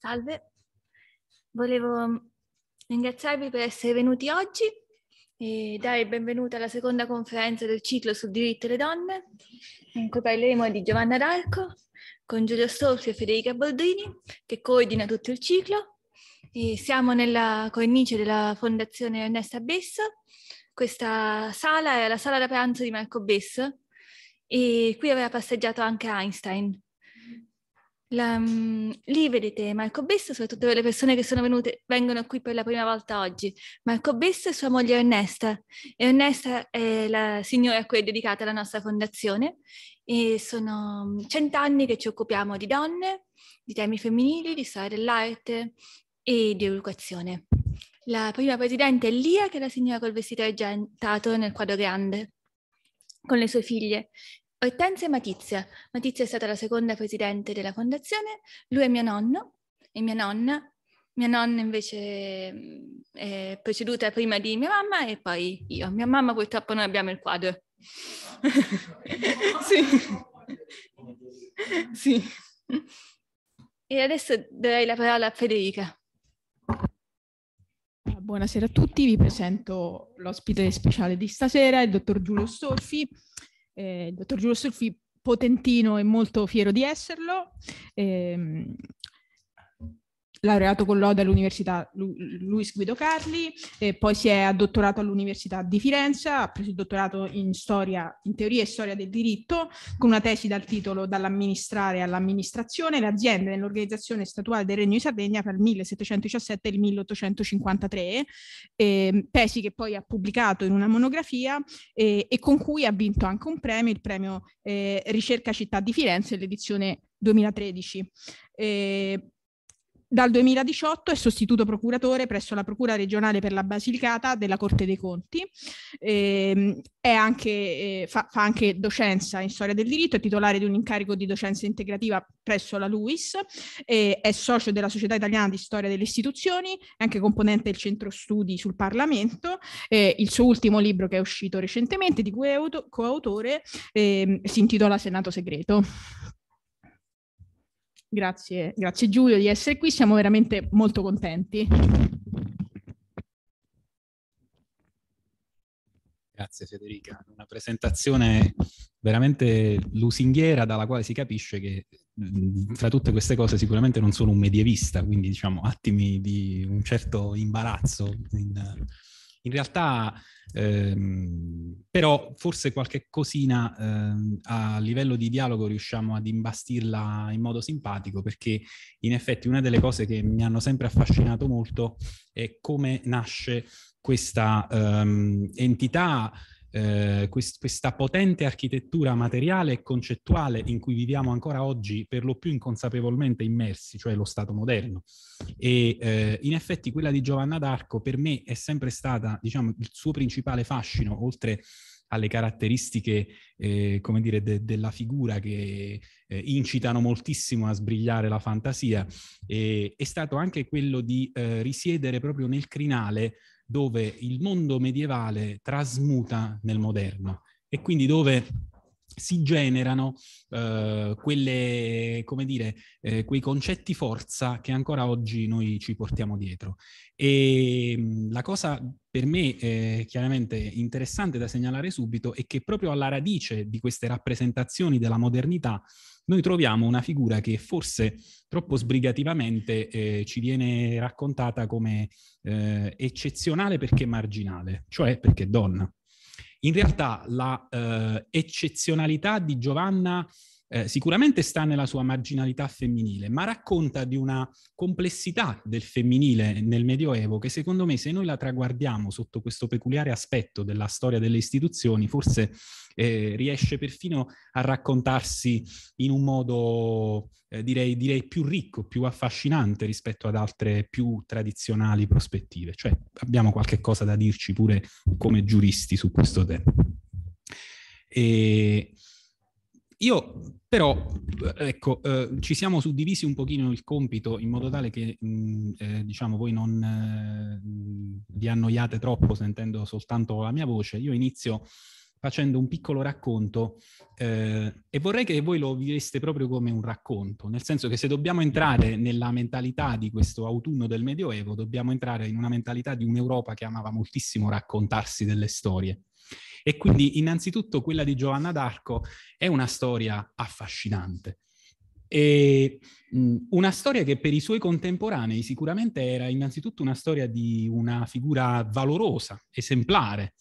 Salve, volevo ringraziarvi per essere venuti oggi e dare il benvenuto alla seconda conferenza del ciclo sul diritto delle donne, in cui parleremo di Giovanna D'Arco con Giulio Storzi e Federica Boldrini, che coordina tutto il ciclo. E siamo nella cornice della Fondazione Ernesta Besso. Questa sala è la sala da pranzo di Marco Besso e qui aveva passeggiato anche Einstein la, um, lì vedete Marco Bessa, soprattutto per le persone che sono venute, vengono qui per la prima volta oggi. Marco Bessa e sua moglie Ernesta. Ernesta è la signora a cui è dedicata la nostra fondazione e sono mm, cent'anni che ci occupiamo di donne, di temi femminili, di storia dell'arte e di educazione. La prima presidente è Lia, che è la signora col vestito argentato nel quadro grande, con le sue figlie e Matizia. Matizia è stata la seconda presidente della fondazione, lui è mio nonno e mia nonna. Mia nonna invece mm, è preceduta prima di mia mamma e poi io. Mia mamma purtroppo non abbiamo il quadro. sì. sì. E adesso darei la parola a Federica. Buonasera a tutti, vi presento l'ospite speciale di stasera, il dottor Giulio Stolfi, eh, il dottor Giulio Solfi potentino e molto fiero di esserlo, ehm, laureato con lode all'Università Lu- Luis Guido Carli, poi si è addottorato all'Università di Firenze, ha preso il dottorato in, storia, in teoria e storia del diritto, con una tesi dal titolo Dall'amministrare all'amministrazione, l'azienda nell'organizzazione statuale del Regno di Sardegna tra il 1717 e il 1853, eh, tesi che poi ha pubblicato in una monografia eh, e con cui ha vinto anche un premio, il premio eh, Ricerca Città di Firenze, l'edizione 2013. Eh, dal 2018 è sostituto procuratore presso la Procura regionale per la Basilicata della Corte dei Conti, eh, anche, eh, fa, fa, anche docenza in storia del diritto, è titolare di un incarico di docenza integrativa presso la LUIS, eh, è socio della Società Italiana di Storia delle Istituzioni, è anche componente del Centro Studi sul Parlamento, eh, il suo ultimo libro che è uscito recentemente, di cui è auto- coautore, ehm, si intitola Senato Segreto. Grazie, grazie Giulio di essere qui, siamo veramente molto contenti. Grazie Federica, una presentazione veramente lusinghiera dalla quale si capisce che fra tutte queste cose sicuramente non sono un medievista, quindi diciamo attimi di un certo imbarazzo in, in realtà, ehm, però, forse qualche cosina ehm, a livello di dialogo riusciamo ad imbastirla in modo simpatico, perché in effetti una delle cose che mi hanno sempre affascinato molto è come nasce questa ehm, entità eh, quest- questa potente architettura materiale e concettuale in cui viviamo ancora oggi per lo più inconsapevolmente immersi, cioè lo Stato moderno. E eh, in effetti quella di Giovanna d'Arco per me è sempre stata, diciamo, il suo principale fascino, oltre alle caratteristiche, eh, come dire, de- della figura che eh, incitano moltissimo a sbrigliare la fantasia, e- è stato anche quello di eh, risiedere proprio nel crinale dove il mondo medievale trasmuta nel moderno e quindi dove si generano eh, quelle, come dire, eh, quei concetti forza che ancora oggi noi ci portiamo dietro. E mm, la cosa per me eh, chiaramente interessante da segnalare subito è che proprio alla radice di queste rappresentazioni della modernità noi troviamo una figura che forse troppo sbrigativamente eh, ci viene raccontata come eh, eccezionale perché marginale, cioè perché donna. In realtà la eh, eccezionalità di Giovanna eh, sicuramente sta nella sua marginalità femminile, ma racconta di una complessità del femminile nel Medioevo che secondo me se noi la traguardiamo sotto questo peculiare aspetto della storia delle istituzioni, forse eh, riesce perfino a raccontarsi in un modo eh, direi, direi, più ricco, più affascinante rispetto ad altre più tradizionali prospettive. Cioè abbiamo qualche cosa da dirci pure come giuristi su questo tema. E io però, ecco, eh, ci siamo suddivisi un pochino il compito in modo tale che, mh, mm, eh, diciamo, voi non eh, mm, vi annoiate troppo sentendo soltanto la mia voce. Io inizio facendo un piccolo racconto eh, e vorrei che voi lo viveste proprio come un racconto, nel senso che se dobbiamo entrare nella mentalità di questo autunno del Medioevo, dobbiamo entrare in una mentalità di un'Europa che amava moltissimo raccontarsi delle storie. E quindi innanzitutto quella di Giovanna d'Arco è una storia affascinante. E una storia che per i suoi contemporanei sicuramente era innanzitutto una storia di una figura valorosa, esemplare,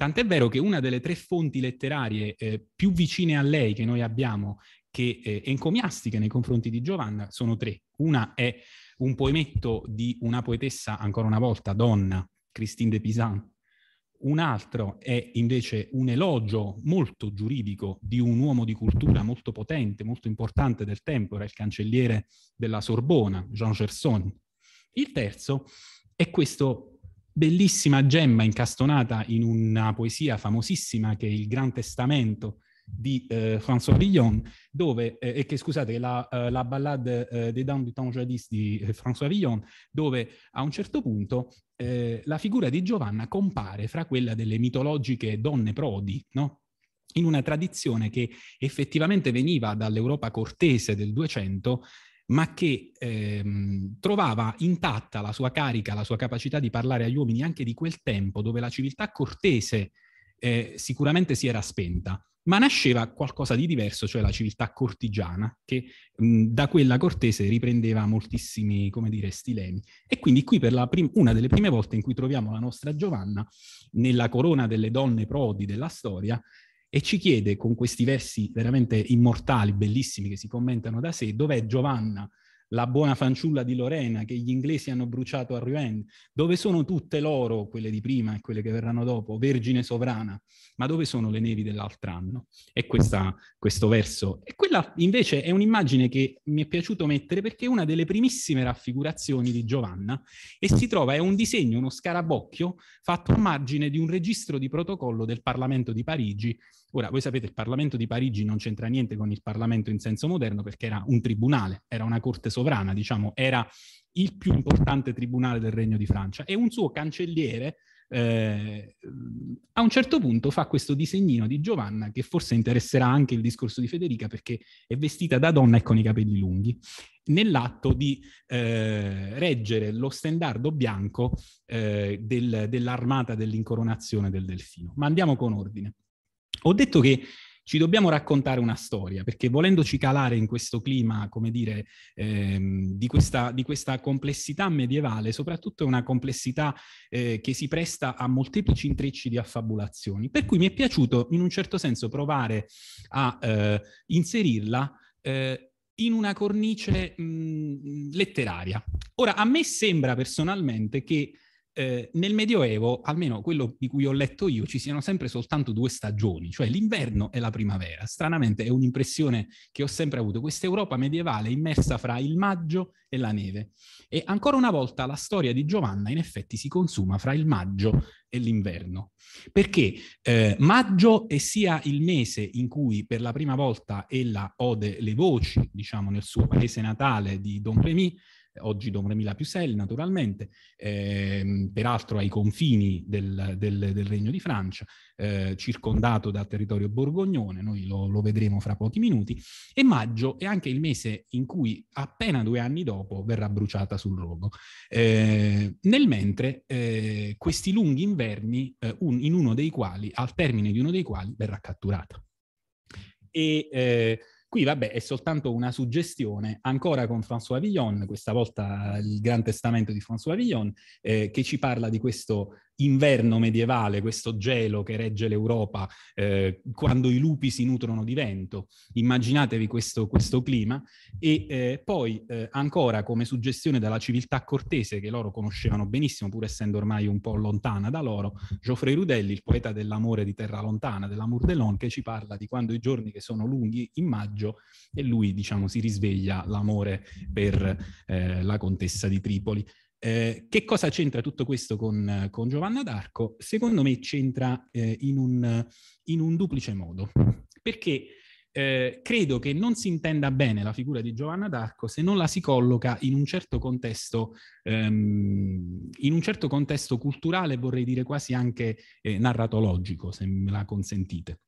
Tant'è vero che una delle tre fonti letterarie eh, più vicine a lei che noi abbiamo, che eh, encomiastica nei confronti di Giovanna, sono tre. Una è un poemetto di una poetessa, ancora una volta, donna, Christine de Pisan. Un altro è invece un elogio molto giuridico di un uomo di cultura molto potente, molto importante del tempo, era il cancelliere della Sorbona, Jean Gerson. Il terzo è questo bellissima gemma incastonata in una poesia famosissima che è Il Gran Testamento di eh, François Villon, dove, eh, che scusate, la, eh, la ballade eh, des dames du Temps Jadis di eh, François Villon, dove a un certo punto eh, la figura di Giovanna compare fra quella delle mitologiche donne prodi, no? in una tradizione che effettivamente veniva dall'Europa cortese del 200 ma che ehm, trovava intatta la sua carica, la sua capacità di parlare agli uomini anche di quel tempo dove la civiltà cortese eh, sicuramente si era spenta, ma nasceva qualcosa di diverso, cioè la civiltà cortigiana, che mh, da quella cortese riprendeva moltissimi, come dire, stilemi. E quindi qui per prim- una delle prime volte in cui troviamo la nostra Giovanna nella corona delle donne prodi della storia, e ci chiede con questi versi veramente immortali, bellissimi, che si commentano da sé, dov'è Giovanna, la buona fanciulla di Lorena che gli inglesi hanno bruciato a Rouen, dove sono tutte loro, quelle di prima e quelle che verranno dopo, vergine sovrana, ma dove sono le nevi dell'altro anno? E questa, questo verso. E quella invece è un'immagine che mi è piaciuto mettere perché è una delle primissime raffigurazioni di Giovanna e si trova, è un disegno, uno scarabocchio fatto a margine di un registro di protocollo del Parlamento di Parigi Ora, voi sapete, il Parlamento di Parigi non c'entra niente con il Parlamento in senso moderno perché era un tribunale, era una corte sovrana, diciamo, era il più importante tribunale del Regno di Francia e un suo cancelliere eh, a un certo punto fa questo disegnino di Giovanna che forse interesserà anche il discorso di Federica perché è vestita da donna e con i capelli lunghi nell'atto di eh, reggere lo stendardo bianco eh, del, dell'armata dell'incoronazione del delfino. Ma andiamo con ordine. Ho detto che ci dobbiamo raccontare una storia, perché volendoci calare in questo clima, come dire, ehm, di, questa, di, questa, complessità medievale, soprattutto è una complessità eh, che si presta a molteplici intrecci di affabulazioni, per cui mi è piaciuto in un certo senso provare a eh, inserirla eh, in una cornice mh, mm, letteraria. Ora, a me sembra personalmente che eh, nel Medioevo, almeno quello di cui ho letto io, ci siano sempre soltanto due stagioni, cioè l'inverno e la primavera. Stranamente è un'impressione che ho sempre avuto, questa Europa medievale immersa fra il maggio e la neve. E ancora una volta la storia di Giovanna in effetti si consuma fra il maggio e l'inverno, perché eh, maggio è sia il mese in cui per la prima volta ella ode le voci, diciamo nel suo paese natale di Don Remy, oggi Dovremila più Sel naturalmente, ehm, peraltro ai confini del, del, del Regno di Francia, eh, circondato dal territorio borgognone, noi lo, lo, vedremo fra pochi minuti, e maggio è anche il mese in cui appena due anni dopo verrà bruciata sul rogo. Eh, nel mentre eh, questi lunghi inverni, eh, un, in uno dei quali, al termine di uno dei quali, verrà catturata. E eh, Qui vabbè è soltanto una suggestione, ancora con François Villon, questa volta il Gran Testamento di François Villon, eh, che ci parla di questo inverno medievale, questo gelo che regge l'Europa eh, quando i lupi si nutrono di vento. Immaginatevi questo, questo clima e eh, poi eh, ancora come suggestione dalla civiltà cortese che loro conoscevano benissimo pur essendo ormai un po' lontana da loro, Geoffrey Rudelli, il poeta dell'amore di terra lontana, dell'amour de long, che ci parla di quando i giorni che sono lunghi in maggio e lui diciamo si risveglia l'amore per eh, la contessa di Tripoli. Eh, che cosa c'entra tutto questo con, con Giovanna d'Arco? Secondo me c'entra eh, in, un, in, un, duplice modo, perché eh, credo che non si intenda bene la figura di Giovanna d'Arco se non la si colloca in un certo contesto, ehm, in un certo contesto culturale, vorrei dire quasi anche eh, narratologico, se me la consentite.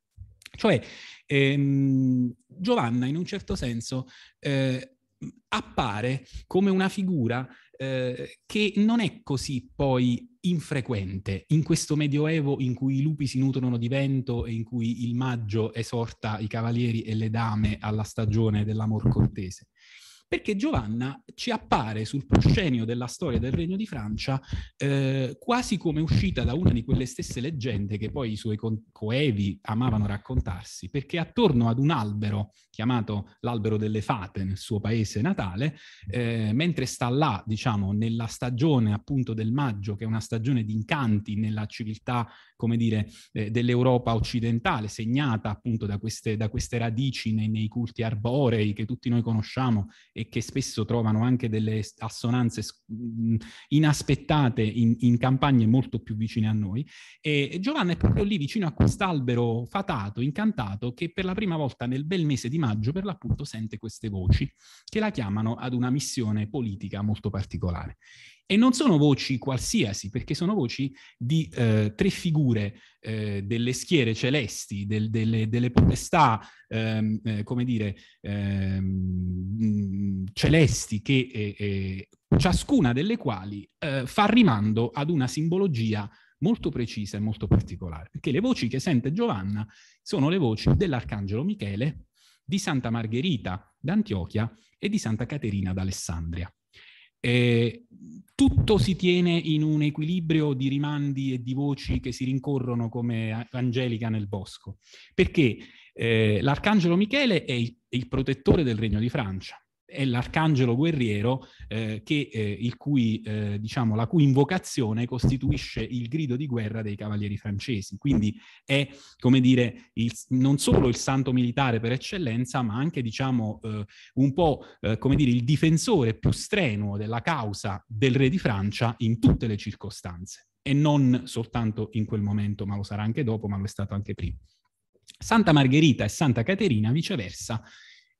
Cioè, ehm, Giovanna in un certo senso eh, appare come una figura eh, che non è così poi infrequente in questo medioevo in cui i lupi si nutrono di vento e in cui il maggio esorta i cavalieri e le dame alla stagione dell'amor cortese perché Giovanna ci appare sul proscenio della storia del Regno di Francia eh, quasi come uscita da una di quelle stesse leggende che poi i suoi co- coevi amavano raccontarsi, perché attorno ad un albero chiamato l'albero delle fate nel suo paese natale, eh, mentre sta là, diciamo, nella stagione appunto del maggio, che è una stagione di incanti nella civiltà, come dire, eh, dell'Europa occidentale, segnata appunto da queste, da queste radici nei, nei culti arborei che tutti noi conosciamo e e che spesso trovano anche delle assonanze inaspettate in, in campagne molto più vicine a noi. E Giovanna è proprio lì vicino a quest'albero fatato, incantato, che per la prima volta nel bel mese di maggio per l'appunto sente queste voci che la chiamano ad una missione politica molto particolare. E non sono voci qualsiasi, perché sono voci di eh, tre figure eh, delle schiere celesti, del, delle, delle, potestà, ehm, eh, come dire, ehm, mm, celesti, che, eh, eh, ciascuna delle quali eh, fa rimando ad una simbologia molto precisa e molto particolare. Perché le voci che sente Giovanna sono le voci dell'Arcangelo Michele, di Santa Margherita d'Antiochia e di Santa Caterina d'Alessandria. Eh, tutto si tiene in un equilibrio di rimandi e di voci che si rincorrono come Angelica nel bosco, perché eh, l'arcangelo Michele è il, è il protettore del regno di Francia, è l'arcangelo guerriero eh, che, eh, cui, eh, diciamo, la cui invocazione costituisce il grido di guerra dei cavalieri francesi. Quindi è, come dire, il, non solo il santo militare per eccellenza, ma anche, diciamo, eh, un po', eh, come dire, il difensore più strenuo della causa del re di Francia in tutte le circostanze e non soltanto in quel momento, ma lo sarà anche dopo, ma lo è stato anche prima. Santa Margherita e Santa Caterina, viceversa,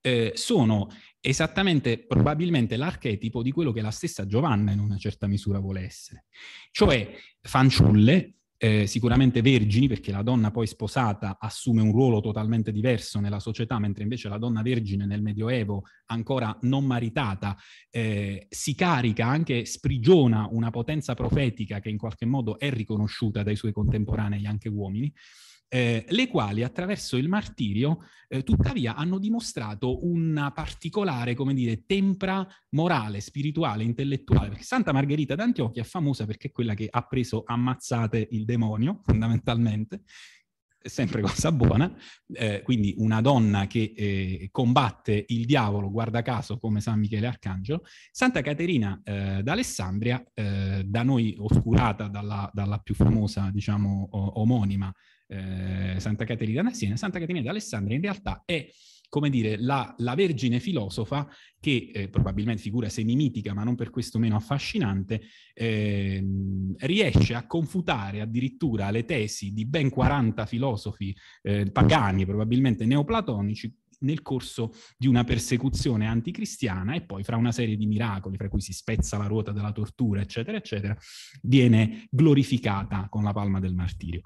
eh, sono esattamente probabilmente l'archetipo di quello che la stessa Giovanna in una certa misura vuole essere, cioè fanciulle, eh, sicuramente vergini, perché la donna poi sposata assume un ruolo totalmente diverso nella società, mentre invece la donna vergine nel Medioevo, ancora non maritata, eh, si carica, anche sprigiona una potenza profetica che in qualche modo è riconosciuta dai suoi contemporanei, anche uomini eh, le quali attraverso il martirio eh, tuttavia hanno dimostrato una particolare, come dire, tempra morale, spirituale, intellettuale, perché Santa Margherita d'Antiochia è famosa perché è quella che ha preso ammazzate il demonio, fondamentalmente, sempre cosa buona, eh, quindi una donna che eh, combatte il diavolo, guarda caso, come San Michele Arcangelo, Santa Caterina eh, d'Alessandria, eh, da noi oscurata dalla, dalla più famosa, diciamo, o- omonima eh, Santa Caterina da Siena, Santa Caterina d'Alessandria in realtà è come dire, la, la vergine filosofa che eh, probabilmente figura semimitica, ma non per questo meno affascinante, eh, riesce a confutare addirittura le tesi di ben 40 filosofi eh, pagani, probabilmente neoplatonici, nel corso di una persecuzione anticristiana e poi fra una serie di miracoli, fra cui si spezza la ruota della tortura, eccetera, eccetera, viene glorificata con la palma del martirio.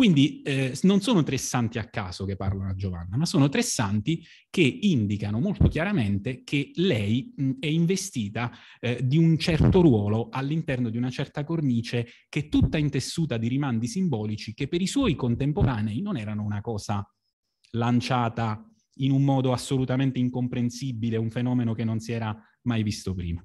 Quindi eh, non sono tre santi a caso che parlano a Giovanna, ma sono tre santi che indicano molto chiaramente che lei mh, è investita eh, di un certo ruolo all'interno di una certa cornice che è tutta intessuta di rimandi simbolici che per i suoi contemporanei non erano una cosa lanciata in un modo assolutamente incomprensibile, un fenomeno che non si era mai visto prima.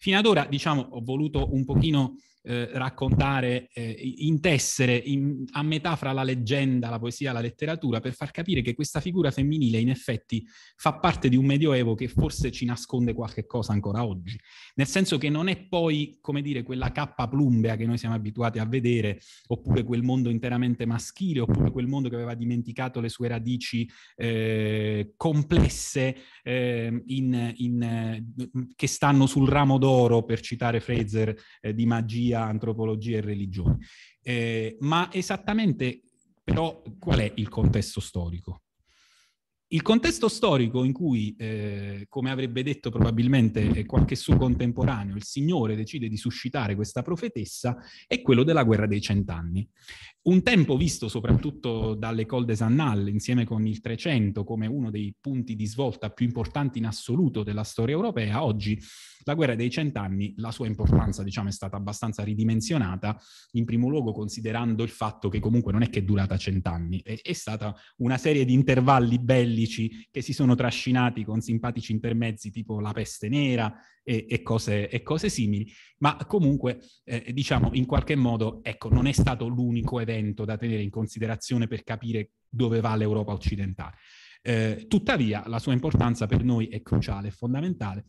Fino ad ora, diciamo, ho voluto un pochino eh, raccontare, eh, intessere in, a metà fra la leggenda, la poesia, la letteratura, per far capire che questa figura femminile in effetti fa parte di un medioevo che forse ci nasconde qualche cosa ancora oggi. Nel senso che non è poi, come dire, quella cappa plumbea che noi siamo abituati a vedere, oppure quel mondo interamente maschile, oppure quel mondo che aveva dimenticato le sue radici eh, complesse ehm, in, in, eh, che stanno sul ramo d'oro, per citare Fraser, eh, di magia filosofia, antropologia e religione. Eh, ma esattamente però qual è il contesto storico? Il contesto storico in cui, eh, come avrebbe detto probabilmente eh, qualche suo contemporaneo, il Signore decide di suscitare questa profetessa è quello della guerra dei cent'anni un tempo visto soprattutto dall'École des Annales insieme con il 300 come uno dei punti di svolta più importanti in assoluto della storia europea, oggi la guerra dei cent'anni, la sua importanza diciamo è stata abbastanza ridimensionata, in primo luogo considerando il fatto che comunque non è che è durata cent'anni, è, è stata una serie di intervalli bellici che si sono trascinati con simpatici intermezzi tipo la peste nera, e, e, cose, e cose, simili, ma comunque eh, diciamo in qualche modo ecco, non è stato l'unico evento da tenere in considerazione per capire dove va l'Europa occidentale. Eh, tuttavia la sua importanza per noi è cruciale, è fondamentale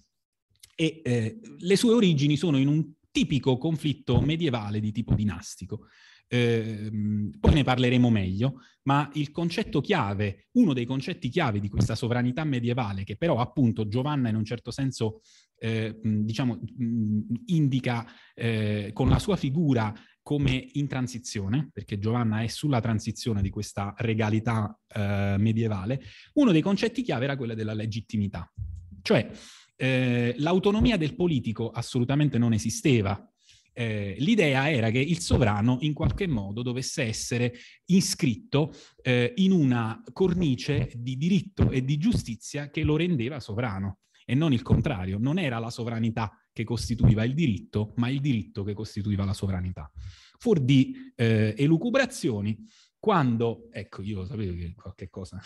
e eh, le sue origini sono in un tipico conflitto medievale di tipo dinastico. Ehm, poi ne parleremo meglio, ma il concetto chiave, uno dei concetti chiave di questa sovranità medievale, che però appunto Giovanna in un certo senso eh, diciamo, indica eh, con la sua figura come in transizione, perché Giovanna è sulla transizione di questa regalità eh, medievale, uno dei concetti chiave era quello della legittimità. Cioè, eh, l'autonomia del politico assolutamente non esisteva eh, l'idea era che il sovrano in qualche modo dovesse essere iscritto eh, in una cornice di diritto e di giustizia che lo rendeva sovrano e non il contrario. Non era la sovranità che costituiva il diritto, ma il diritto che costituiva la sovranità. Fuor di eh, elucubrazioni, quando, ecco, io sapevo che qualche cosa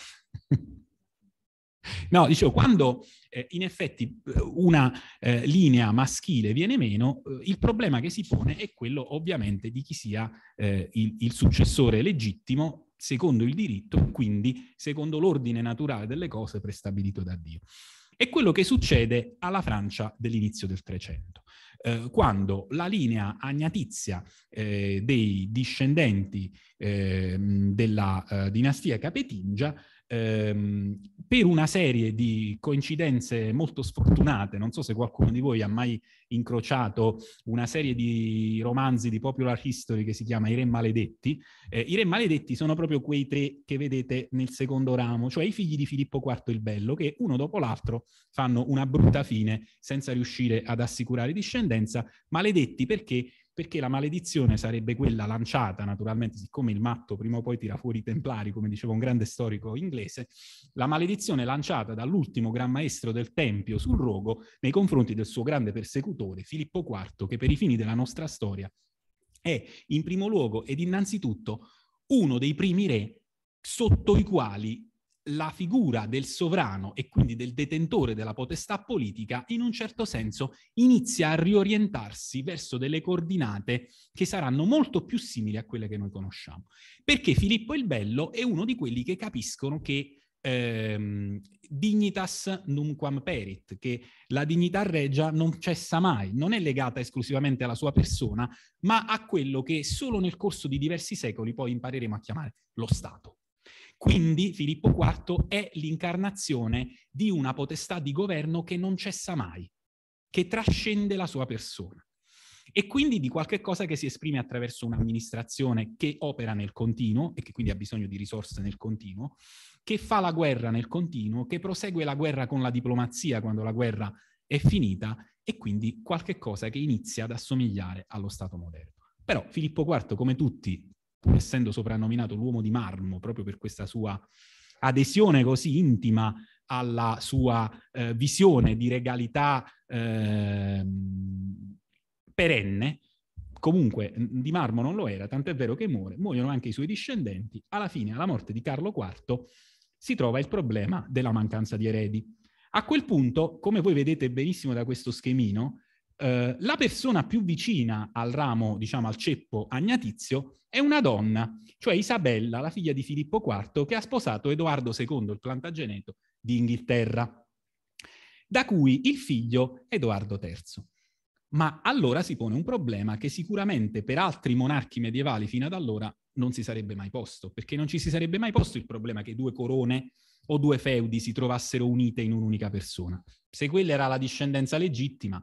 No, dicevo, quando eh, in effetti una eh, linea maschile viene meno, eh, il problema che si pone è quello ovviamente di chi sia eh, il, il successore legittimo secondo il diritto, quindi secondo l'ordine naturale delle cose prestabilito da Dio. È quello che succede alla Francia dell'inizio del Trecento eh, quando la linea agnatizia eh, dei discendenti eh, della eh, dinastia capetingia ehm, per una serie di coincidenze molto sfortunate, non so se qualcuno di voi ha mai incrociato una serie di romanzi di popular history che si chiama I Re Maledetti, eh, i Re Maledetti sono proprio quei tre che vedete nel secondo ramo, cioè i figli di Filippo IV il Bello, che uno dopo l'altro fanno una brutta fine senza riuscire ad assicurare discendenza, maledetti perché perché la maledizione sarebbe quella lanciata, naturalmente, siccome il matto prima o poi tira fuori i templari, come diceva un grande storico inglese, la maledizione lanciata dall'ultimo gran maestro del Tempio sul rogo nei confronti del suo grande persecutore Filippo IV, che per i fini della nostra storia è in primo luogo ed innanzitutto uno dei primi re sotto i quali la figura del sovrano e quindi del detentore della potestà politica in un certo senso inizia a riorientarsi verso delle coordinate che saranno molto più simili a quelle che noi conosciamo. Perché Filippo il Bello è uno di quelli che capiscono che ehm, dignitas numquam perit, che la dignità regia non cessa mai, non è legata esclusivamente alla sua persona, ma a quello che solo nel corso di diversi secoli poi impareremo a chiamare lo Stato. Quindi Filippo IV è l'incarnazione di una potestà di governo che non cessa mai, che trascende la sua persona e quindi di qualche cosa che si esprime attraverso un'amministrazione che opera nel continuo e che quindi ha bisogno di risorse nel continuo, che fa la guerra nel continuo, che prosegue la guerra con la diplomazia quando la guerra è finita e quindi qualche cosa che inizia ad assomigliare allo Stato moderno. Però Filippo IV, come tutti pur essendo soprannominato l'uomo di marmo, proprio per questa sua adesione così intima alla sua eh, visione di regalità eh, perenne, comunque di marmo non lo era, tant'è vero che muore, muoiono anche i suoi discendenti. Alla fine, alla morte di Carlo IV, si trova il problema della mancanza di eredi. A quel punto, come voi vedete benissimo da questo schemino, eh, la persona più vicina al ramo, diciamo al ceppo agnatizio, è una donna, cioè Isabella, la figlia di Filippo IV, che ha sposato Edoardo II, il Plantageneto, di Inghilterra, da cui il figlio Edoardo III. Ma allora si pone un problema che sicuramente per altri monarchi medievali fino ad allora non si sarebbe mai posto, perché non ci si sarebbe mai posto il problema che due corone o due feudi si trovassero unite in un'unica persona. Se quella era la discendenza legittima,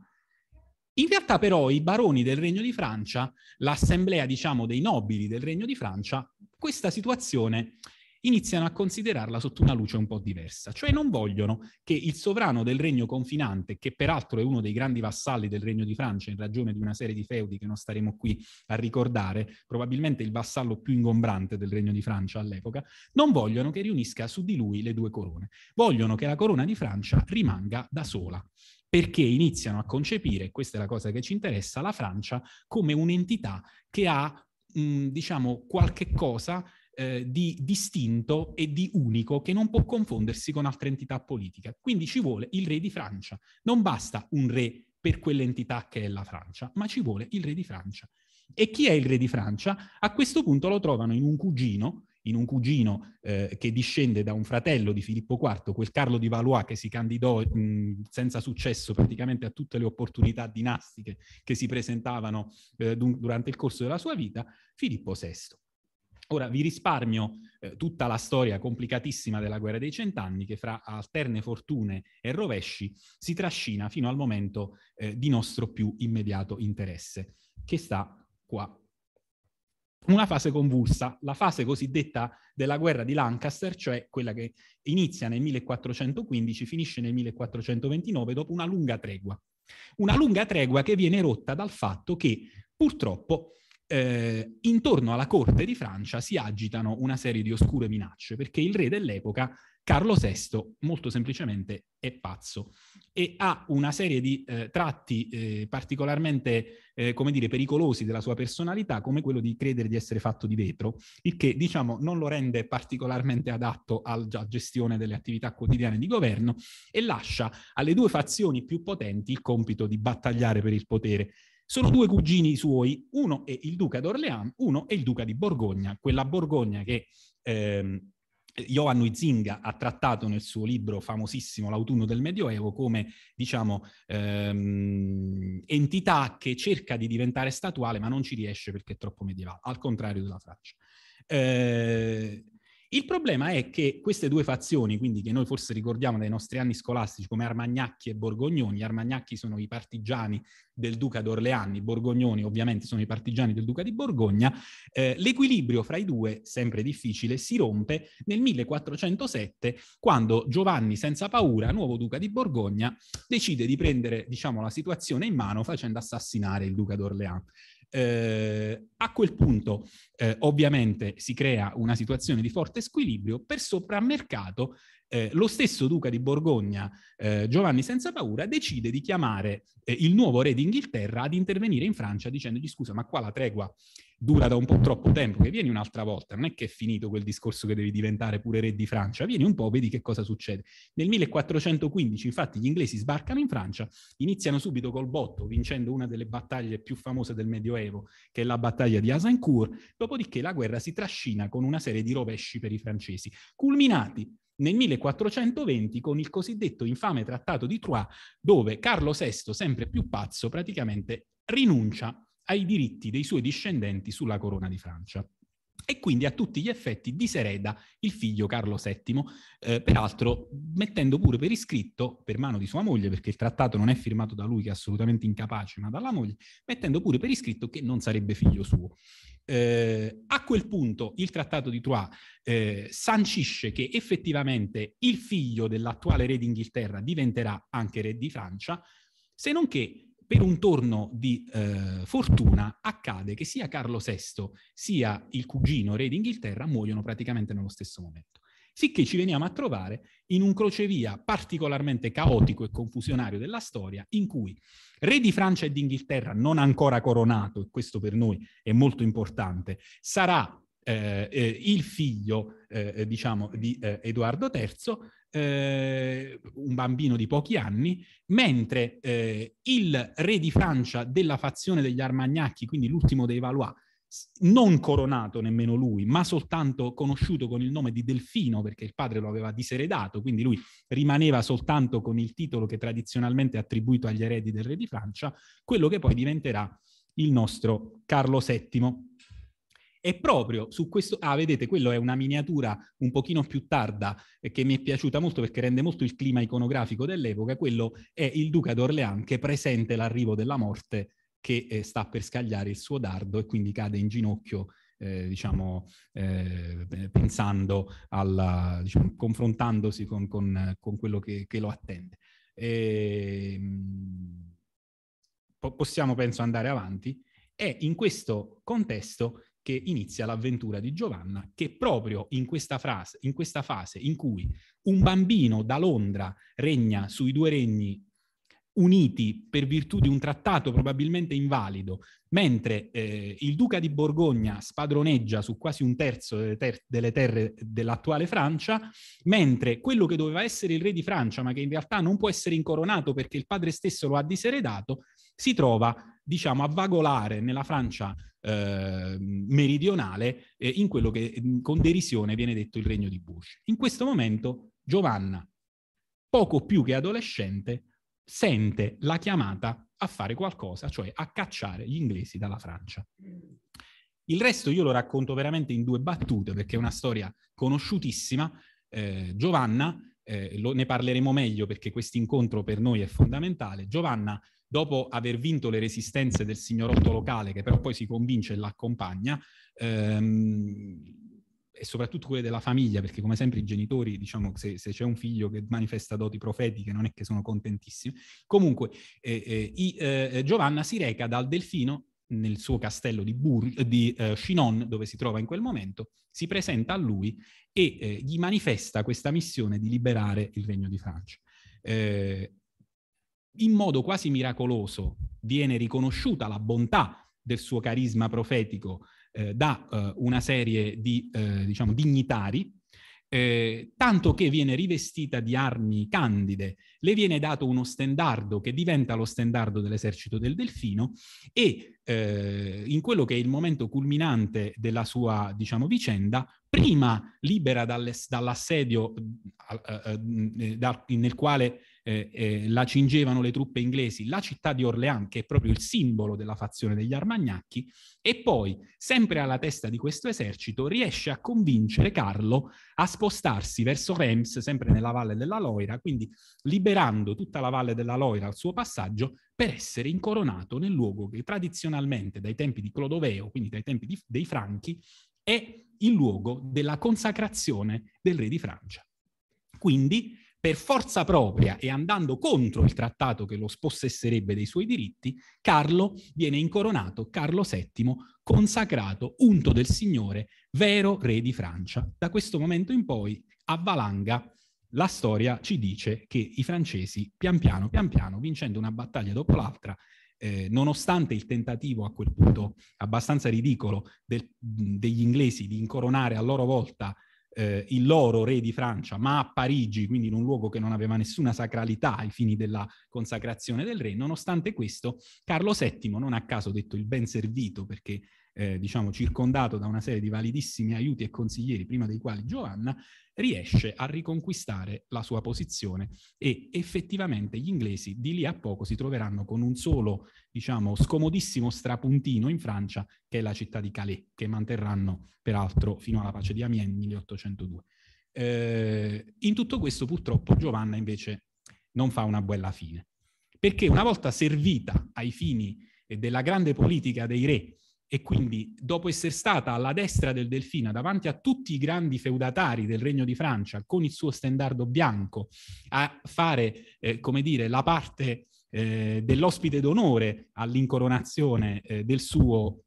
in realtà però i baroni del Regno di Francia, l'assemblea diciamo dei nobili del Regno di Francia, questa situazione iniziano a considerarla sotto una luce un po' diversa, cioè non vogliono che il sovrano del regno confinante, che peraltro è uno dei grandi vassalli del regno di Francia in ragione di una serie di feudi che non staremo qui a ricordare, probabilmente il vassallo più ingombrante del regno di Francia all'epoca, non vogliono che riunisca su di lui le due corone, vogliono che la corona di Francia rimanga da sola perché iniziano a concepire, questa è la cosa che ci interessa, la Francia come un'entità che ha, mh, mm, diciamo, qualche cosa eh, di distinto e di unico che non può confondersi con altre entità politiche. Quindi ci vuole il re di Francia. Non basta un re per quell'entità che è la Francia, ma ci vuole il re di Francia. E chi è il re di Francia? A questo punto lo trovano in un cugino in un cugino eh, che discende da un fratello di Filippo IV, quel Carlo di Valois che si candidò mh, senza successo praticamente a tutte le opportunità dinastiche che si presentavano eh, durante il corso della sua vita, Filippo VI. Ora vi risparmio eh, tutta la storia complicatissima della guerra dei cent'anni che fra alterne fortune e rovesci si trascina fino al momento eh, di nostro più immediato interesse, che sta qua una fase convulsa, la fase cosiddetta della guerra di Lancaster, cioè quella che inizia nel 1415, finisce nel 1429 dopo una lunga tregua. Una lunga tregua che viene rotta dal fatto che purtroppo eh, intorno alla corte di Francia si agitano una serie di oscure minacce, perché il re dell'epoca, Carlo VI, molto semplicemente è pazzo e ha una serie di eh, tratti eh, particolarmente, eh, come dire, pericolosi della sua personalità, come quello di credere di essere fatto di vetro, il che, diciamo, non lo rende particolarmente adatto alla gestione delle attività quotidiane di governo e lascia alle due fazioni più potenti il compito di battagliare per il potere sono due cugini suoi, uno è il duca d'Orléans, uno è il duca di Borgogna, quella Borgogna che ehm, Johan Huizinga ha trattato nel suo libro famosissimo L'autunno del Medioevo come, diciamo, ehm, entità che cerca di diventare statuale ma non ci riesce perché è troppo medievale, al contrario della Francia. Eh, il problema è che queste due fazioni, quindi che noi forse ricordiamo dai nostri anni scolastici come Armagnacchi e Borgognoni, gli Armagnacchi sono i partigiani del duca d'Orleani, Borgognoni ovviamente sono i partigiani del duca di Borgogna, eh, l'equilibrio fra i due, sempre difficile, si rompe nel 1407 quando Giovanni senza paura, nuovo duca di Borgogna, decide di prendere diciamo, la situazione in mano facendo assassinare il duca d'Orleano. Eh, a quel punto eh, ovviamente si crea una situazione di forte squilibrio per soprammercato eh, lo stesso duca di Borgogna, eh, Giovanni senza paura, decide di chiamare eh, il nuovo re d'Inghilterra ad intervenire in Francia dicendogli scusa, ma qua la tregua dura da un po' troppo tempo, che vieni un'altra volta, non è che è finito quel discorso che devi diventare pure re di Francia, vieni un po', vedi che cosa succede. Nel 1415 infatti gli inglesi sbarcano in Francia, iniziano subito col botto, vincendo una delle battaglie più famose del Medioevo, che è la battaglia di Azincourt, dopodiché la guerra si trascina con una serie di rovesci per i francesi, culminati nel 1420 con il cosiddetto infame trattato di Troyes, dove Carlo VI, sempre più pazzo, praticamente rinuncia ai diritti dei suoi discendenti sulla corona di Francia e quindi a tutti gli effetti disereda il figlio Carlo VII, eh, peraltro mettendo pure per iscritto, per mano di sua moglie, perché il trattato non è firmato da lui che è assolutamente incapace, ma dalla moglie, mettendo pure per iscritto che non sarebbe figlio suo. Eh, a quel punto il trattato di Troyes eh, sancisce che effettivamente il figlio dell'attuale re d'Inghilterra diventerà anche re di Francia, se non che per un torno di eh, fortuna accade che sia Carlo VI sia il cugino re d'Inghilterra muoiono praticamente nello stesso momento sicché ci veniamo a trovare in un crocevia particolarmente caotico e confusionario della storia, in cui re di Francia e d'Inghilterra, non ancora coronato, e questo per noi è molto importante, sarà eh, eh, il figlio, eh, diciamo, di eh, Edoardo III, eh, un bambino di pochi anni, mentre eh, il re di Francia della fazione degli Armagnacchi, quindi l'ultimo dei Valois, non coronato nemmeno lui, ma soltanto conosciuto con il nome di Delfino perché il padre lo aveva diseredato, quindi lui rimaneva soltanto con il titolo che tradizionalmente è attribuito agli eredi del re di Francia, quello che poi diventerà il nostro Carlo VII. E proprio su questo, ah vedete, quello è una miniatura un pochino più tarda eh, che mi è piaciuta molto perché rende molto il clima iconografico dell'epoca, quello è il duca d'Orleans che presente l'arrivo della morte che eh, sta per scagliare il suo dardo e quindi cade in ginocchio eh, diciamo, eh, eh pensando alla, diciamo, confrontandosi con, con, con quello che, che, lo attende. E, ehm, po- possiamo, penso, andare avanti. È in questo contesto che inizia l'avventura di Giovanna, che proprio in questa, frase, in questa fase in cui un bambino da Londra regna sui due regni uniti per virtù di un trattato probabilmente invalido, mentre eh, il duca di Borgogna spadroneggia su quasi un terzo delle, ter- delle, terre dell'attuale Francia, mentre quello che doveva essere il re di Francia, ma che in realtà non può essere incoronato perché il padre stesso lo ha diseredato, si trova, diciamo, a vagolare nella Francia eh, meridionale eh, in quello che mm, con derisione viene detto il regno di Bush. In questo momento Giovanna, poco più che adolescente, sente la chiamata a fare qualcosa, cioè a cacciare gli inglesi dalla Francia. Il resto io lo racconto veramente in due battute perché è una storia conosciutissima. Eh, Giovanna, eh, lo, ne parleremo meglio perché questo incontro per noi è fondamentale. Giovanna, dopo aver vinto le resistenze del signorotto locale, che però poi si convince e l'accompagna, ehm, e soprattutto quelle della famiglia, perché come sempre i genitori, diciamo, se, se c'è un figlio che manifesta doti profetiche non è che sono contentissimi. Comunque, eh, eh, eh Giovanna si reca dal delfino nel suo castello di, Bur- di uh, Chinon, dove si trova in quel momento, si presenta a lui e eh, gli manifesta questa missione di liberare il regno di Francia. Eh, in modo quasi miracoloso viene riconosciuta la bontà del suo carisma profetico eh, da eh, una serie di eh, diciamo, dignitari, eh, tanto che viene rivestita di armi candide, le viene dato uno stendardo che diventa lo stendardo dell'esercito del delfino e eh, in quello che è il momento culminante della sua diciamo, vicenda, prima libera dall'assedio eh, nel quale eh, eh, la cingevano le truppe inglesi, la città di Orléans, che è proprio il simbolo della fazione degli Armagnacchi, e poi, sempre alla testa di questo esercito, riesce a convincere Carlo a spostarsi verso Reims, sempre nella valle della Loira, quindi liberando tutta la valle della Loira al suo passaggio per essere incoronato nel luogo che tradizionalmente dai tempi di Clodoveo, quindi dai tempi di, dei Franchi, è il luogo della consacrazione del re di Francia. Quindi per forza propria e andando contro il trattato che lo spossesserebbe dei suoi diritti, Carlo viene incoronato Carlo VII, consacrato, unto del Signore, vero re di Francia. Da questo momento in poi, a valanga, la storia ci dice che i francesi, pian piano, pian piano, vincendo una battaglia dopo l'altra, eh, nonostante il tentativo a quel punto abbastanza ridicolo del, degli inglesi di incoronare a loro volta eh, il loro re di Francia, ma a Parigi, quindi in un luogo che non aveva nessuna sacralità ai fini della consacrazione del re. Nonostante questo, Carlo VII, non a caso detto il ben servito, perché eh, diciamo circondato da una serie di validissimi aiuti e consiglieri, prima dei quali Giovanna, riesce a riconquistare la sua posizione e effettivamente gli inglesi di lì a poco si troveranno con un solo, diciamo, scomodissimo strapuntino in Francia, che è la città di Calais, che manterranno peraltro fino alla pace di Amiens 1802. Eh, in tutto questo purtroppo Giovanna invece non fa una bella fine, perché una volta servita ai fini della grande politica dei re e quindi, dopo essere stata alla destra del Delfina, davanti a tutti i grandi feudatari del Regno di Francia, con il suo stendardo bianco, a fare, eh, come dire, la parte eh, dell'ospite d'onore all'incoronazione eh, del suo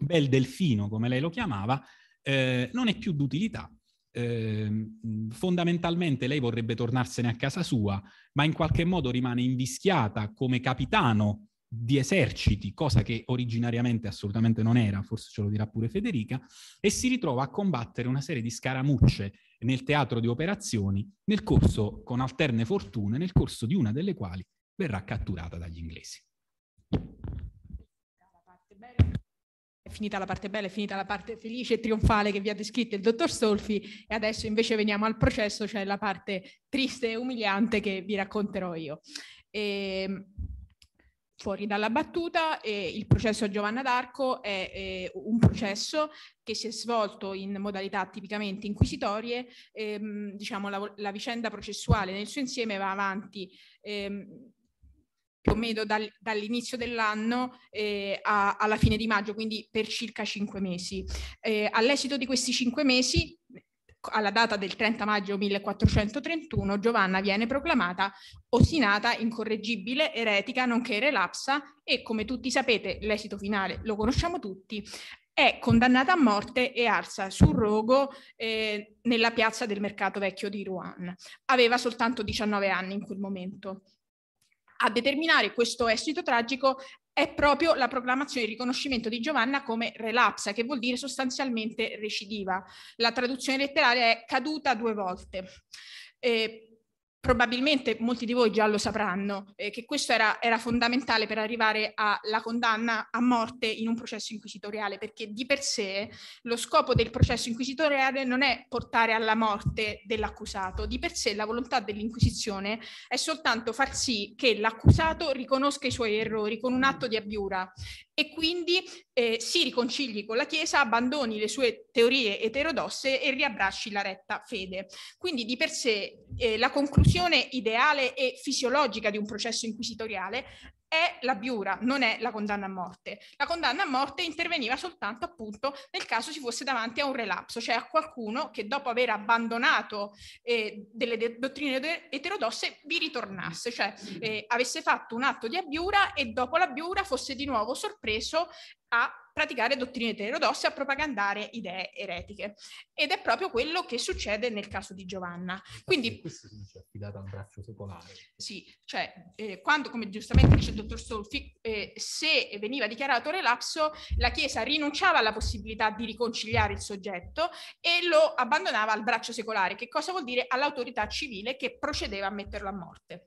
bel delfino, come lei lo chiamava, eh, non è più d'utilità. Ehm, fondamentalmente lei vorrebbe tornarsene a casa sua, ma in qualche modo rimane invischiata come capitano di eserciti, cosa che originariamente assolutamente non era, forse ce lo dirà pure Federica, e si ritrova a combattere una serie di scaramucce nel teatro di operazioni, nel corso, con alterne fortune, nel corso di una delle quali verrà catturata dagli inglesi. È finita la parte bella, è finita la parte felice e trionfale che vi ha descritto il dottor Solfi e adesso invece veniamo al processo, cioè la parte triste e umiliante che vi racconterò io. E ehm, fuori dalla battuta. Eh, il processo Giovanna d'Arco è eh, un processo che si è svolto in modalità tipicamente inquisitorie. Ehm, diciamo, la, la, vicenda processuale nel suo insieme va avanti ehm, più o meno dal, dall'inizio dell'anno eh, a, alla fine di maggio, quindi per circa cinque mesi. Eh, all'esito di questi cinque mesi, alla data del 30 maggio 1431 Giovanna viene proclamata ostinata, incorreggibile, eretica, nonché relapsa e come tutti sapete l'esito finale lo conosciamo tutti, è condannata a morte e arsa sul rogo eh, nella piazza del mercato vecchio di Rouen. Aveva soltanto 19 anni in quel momento. A determinare questo esito tragico è proprio la proclamazione e il riconoscimento di Giovanna come relapsa, che vuol dire sostanzialmente recidiva. La traduzione letteraria è caduta due volte. Eh, probabilmente molti di voi già lo sapranno, eh, che questo era, era, fondamentale per arrivare alla condanna a morte in un processo inquisitoriale, perché di per sé lo scopo del processo inquisitoriale non è portare alla morte dell'accusato, di per sé la volontà dell'Inquisizione è soltanto far sì che l'accusato riconosca i suoi errori con un atto di abbiura e quindi eh, si riconcili con la Chiesa, abbandoni le sue teorie eterodosse e riabbracci la retta fede. Quindi di per sé eh, la conclusione ideale e fisiologica di un processo inquisitoriale è la biura, non è la condanna a morte. La condanna a morte interveniva soltanto appunto nel caso si fosse davanti a un relapso, cioè a qualcuno che dopo aver abbandonato eh, delle de- dottrine eterodosse vi ritornasse, cioè eh, avesse fatto un atto di abbiura e dopo la biura fosse di nuovo sorpreso a praticare dottrine eterodosse, a propagandare idee eretiche. Ed è proprio quello che succede nel caso di Giovanna. Quindi, questo si dice affidato a un braccio secolare. Sì, cioè, eh, quando, come giustamente dice il dottor Stolfi, eh, se veniva dichiarato relapso, la Chiesa rinunciava alla possibilità di riconciliare il soggetto e lo abbandonava al braccio secolare, che cosa vuol dire all'autorità civile che procedeva a metterlo a morte.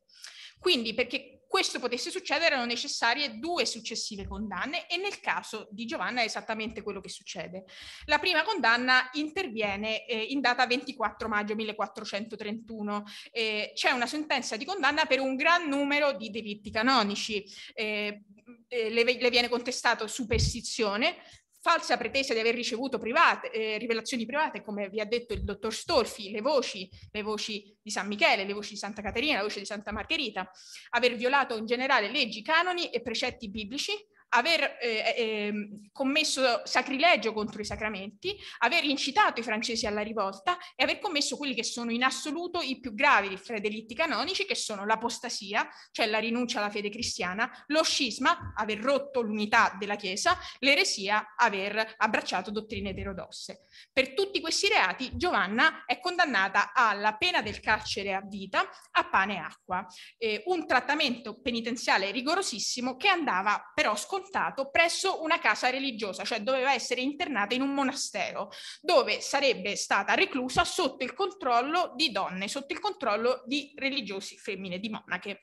Quindi, perché questo potesse succedere erano necessarie due successive condanne e nel caso di Giovanna è esattamente quello che succede. La prima condanna interviene eh, in data 24 maggio 1431. Eh, c'è una sentenza di condanna per un gran numero di delitti canonici. Eh, eh le, le viene contestato superstizione, falsa pretesa di aver ricevuto private, eh, rivelazioni private, come vi ha detto il dottor Stolfi, le voci, le voci di San Michele, le voci di Santa Caterina, la voce di Santa Margherita, aver violato in generale leggi, canoni e precetti biblici, aver eh, eh, commesso sacrilegio contro i sacramenti, aver incitato i francesi alla rivolta e aver commesso quelli che sono in assoluto i più gravi fra i delitti canonici, che sono l'apostasia, cioè la rinuncia alla fede cristiana, lo scisma, aver rotto l'unità della Chiesa, l'eresia, aver abbracciato dottrine eterodosse. Per tutti questi reati Giovanna è condannata alla pena del carcere a vita, a pane e acqua, eh, un trattamento penitenziale rigorosissimo che andava però scontato deportato presso una casa religiosa, cioè doveva essere internata in un monastero, dove sarebbe stata reclusa sotto il controllo di donne, sotto il controllo di religiosi femmine, di monache.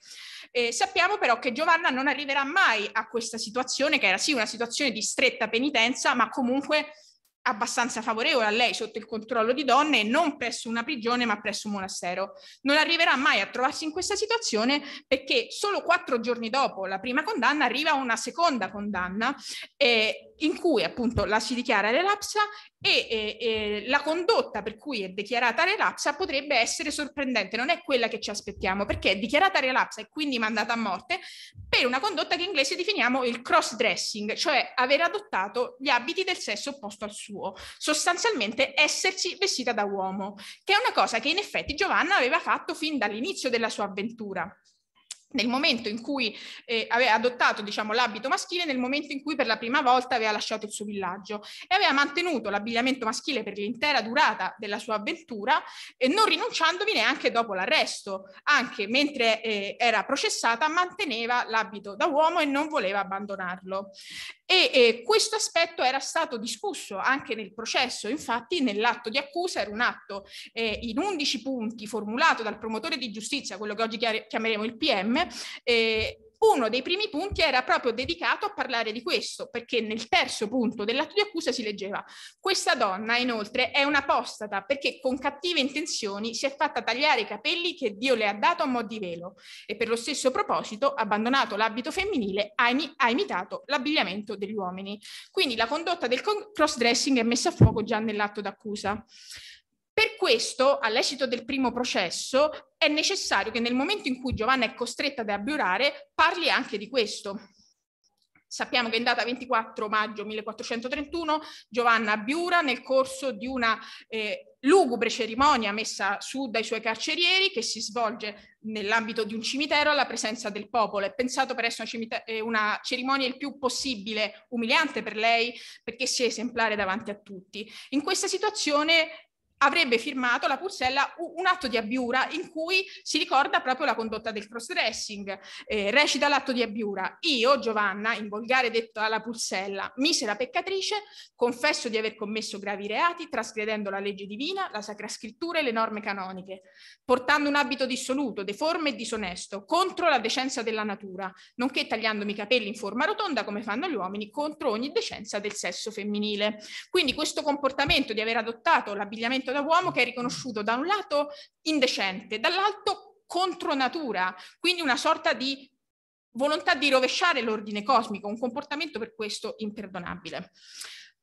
Eh, sappiamo però che Giovanna non arriverà mai a questa situazione, che era sì una situazione di stretta penitenza, ma comunque abbastanza favorevole a lei sotto il controllo di donne, non presso una prigione ma presso un monastero. Non arriverà mai a trovarsi in questa situazione perché solo quattro giorni dopo la prima condanna arriva una seconda condanna eh, in cui appunto la si dichiara relapsa e eh, eh, la condotta per cui è dichiarata relapsa potrebbe essere sorprendente, non è quella che ci aspettiamo perché è dichiarata relapsa e quindi mandata a morte per una condotta che in inglese definiamo il cross-dressing, cioè aver adottato gli abiti del sesso opposto al suo, sostanzialmente essersi vestita da uomo, che è una cosa che in effetti Giovanna aveva fatto fin dall'inizio della sua avventura nel momento in cui eh, aveva adottato diciamo, l'abito maschile, nel momento in cui per la prima volta aveva lasciato il suo villaggio e aveva mantenuto l'abbigliamento maschile per l'intera durata della sua avventura, eh, non rinunciandovi neanche dopo l'arresto, anche mentre eh, era processata manteneva l'abito da uomo e non voleva abbandonarlo. E eh, questo aspetto era stato discusso anche nel processo, infatti nell'atto di accusa era un atto eh, in 11 punti formulato dal promotore di giustizia, quello che oggi chiameremo il PM, insieme. Eh, uno dei primi punti era proprio dedicato a parlare di questo, perché nel terzo punto dell'atto di accusa si leggeva questa donna inoltre è un'apostata perché con cattive intenzioni si è fatta tagliare i capelli che Dio le ha dato a mo' di velo e per lo stesso proposito abbandonato l'abito femminile ha, imi- ha imitato l'abbigliamento degli uomini. Quindi la condotta del con- cross-dressing è messa a fuoco già nell'atto d'accusa questo, all'esito del primo processo, è necessario che nel momento in cui Giovanna è costretta ad abbiurare, parli anche di questo. Sappiamo che in data 24 maggio 1431 Giovanna abbiura nel corso di una eh, lugubre cerimonia messa su dai suoi carcerieri che si svolge nell'ambito di un cimitero alla presenza del popolo. È pensato per essere una, cimite- eh, una, cerimonia il più possibile umiliante per lei perché sia esemplare davanti a tutti. In questa situazione avrebbe firmato la Pulsella un atto di abbiura in cui si ricorda proprio la condotta del cross-dressing. Eh, recita l'atto di abbiura. Io, Giovanna, in volgare detto alla Pulsella, misera peccatrice, confesso di aver commesso gravi reati trasgredendo la legge divina, la sacra scrittura e le norme canoniche, portando un abito dissoluto, deforme e disonesto, contro la decenza della natura, nonché tagliandomi i capelli in forma rotonda come fanno gli uomini, contro ogni decenza del sesso femminile. Quindi questo comportamento di aver adottato l'abbigliamento atteggiamento da uomo che è riconosciuto da un lato indecente, dall'altro contro natura, quindi una sorta di volontà di rovesciare l'ordine cosmico, un comportamento per questo imperdonabile.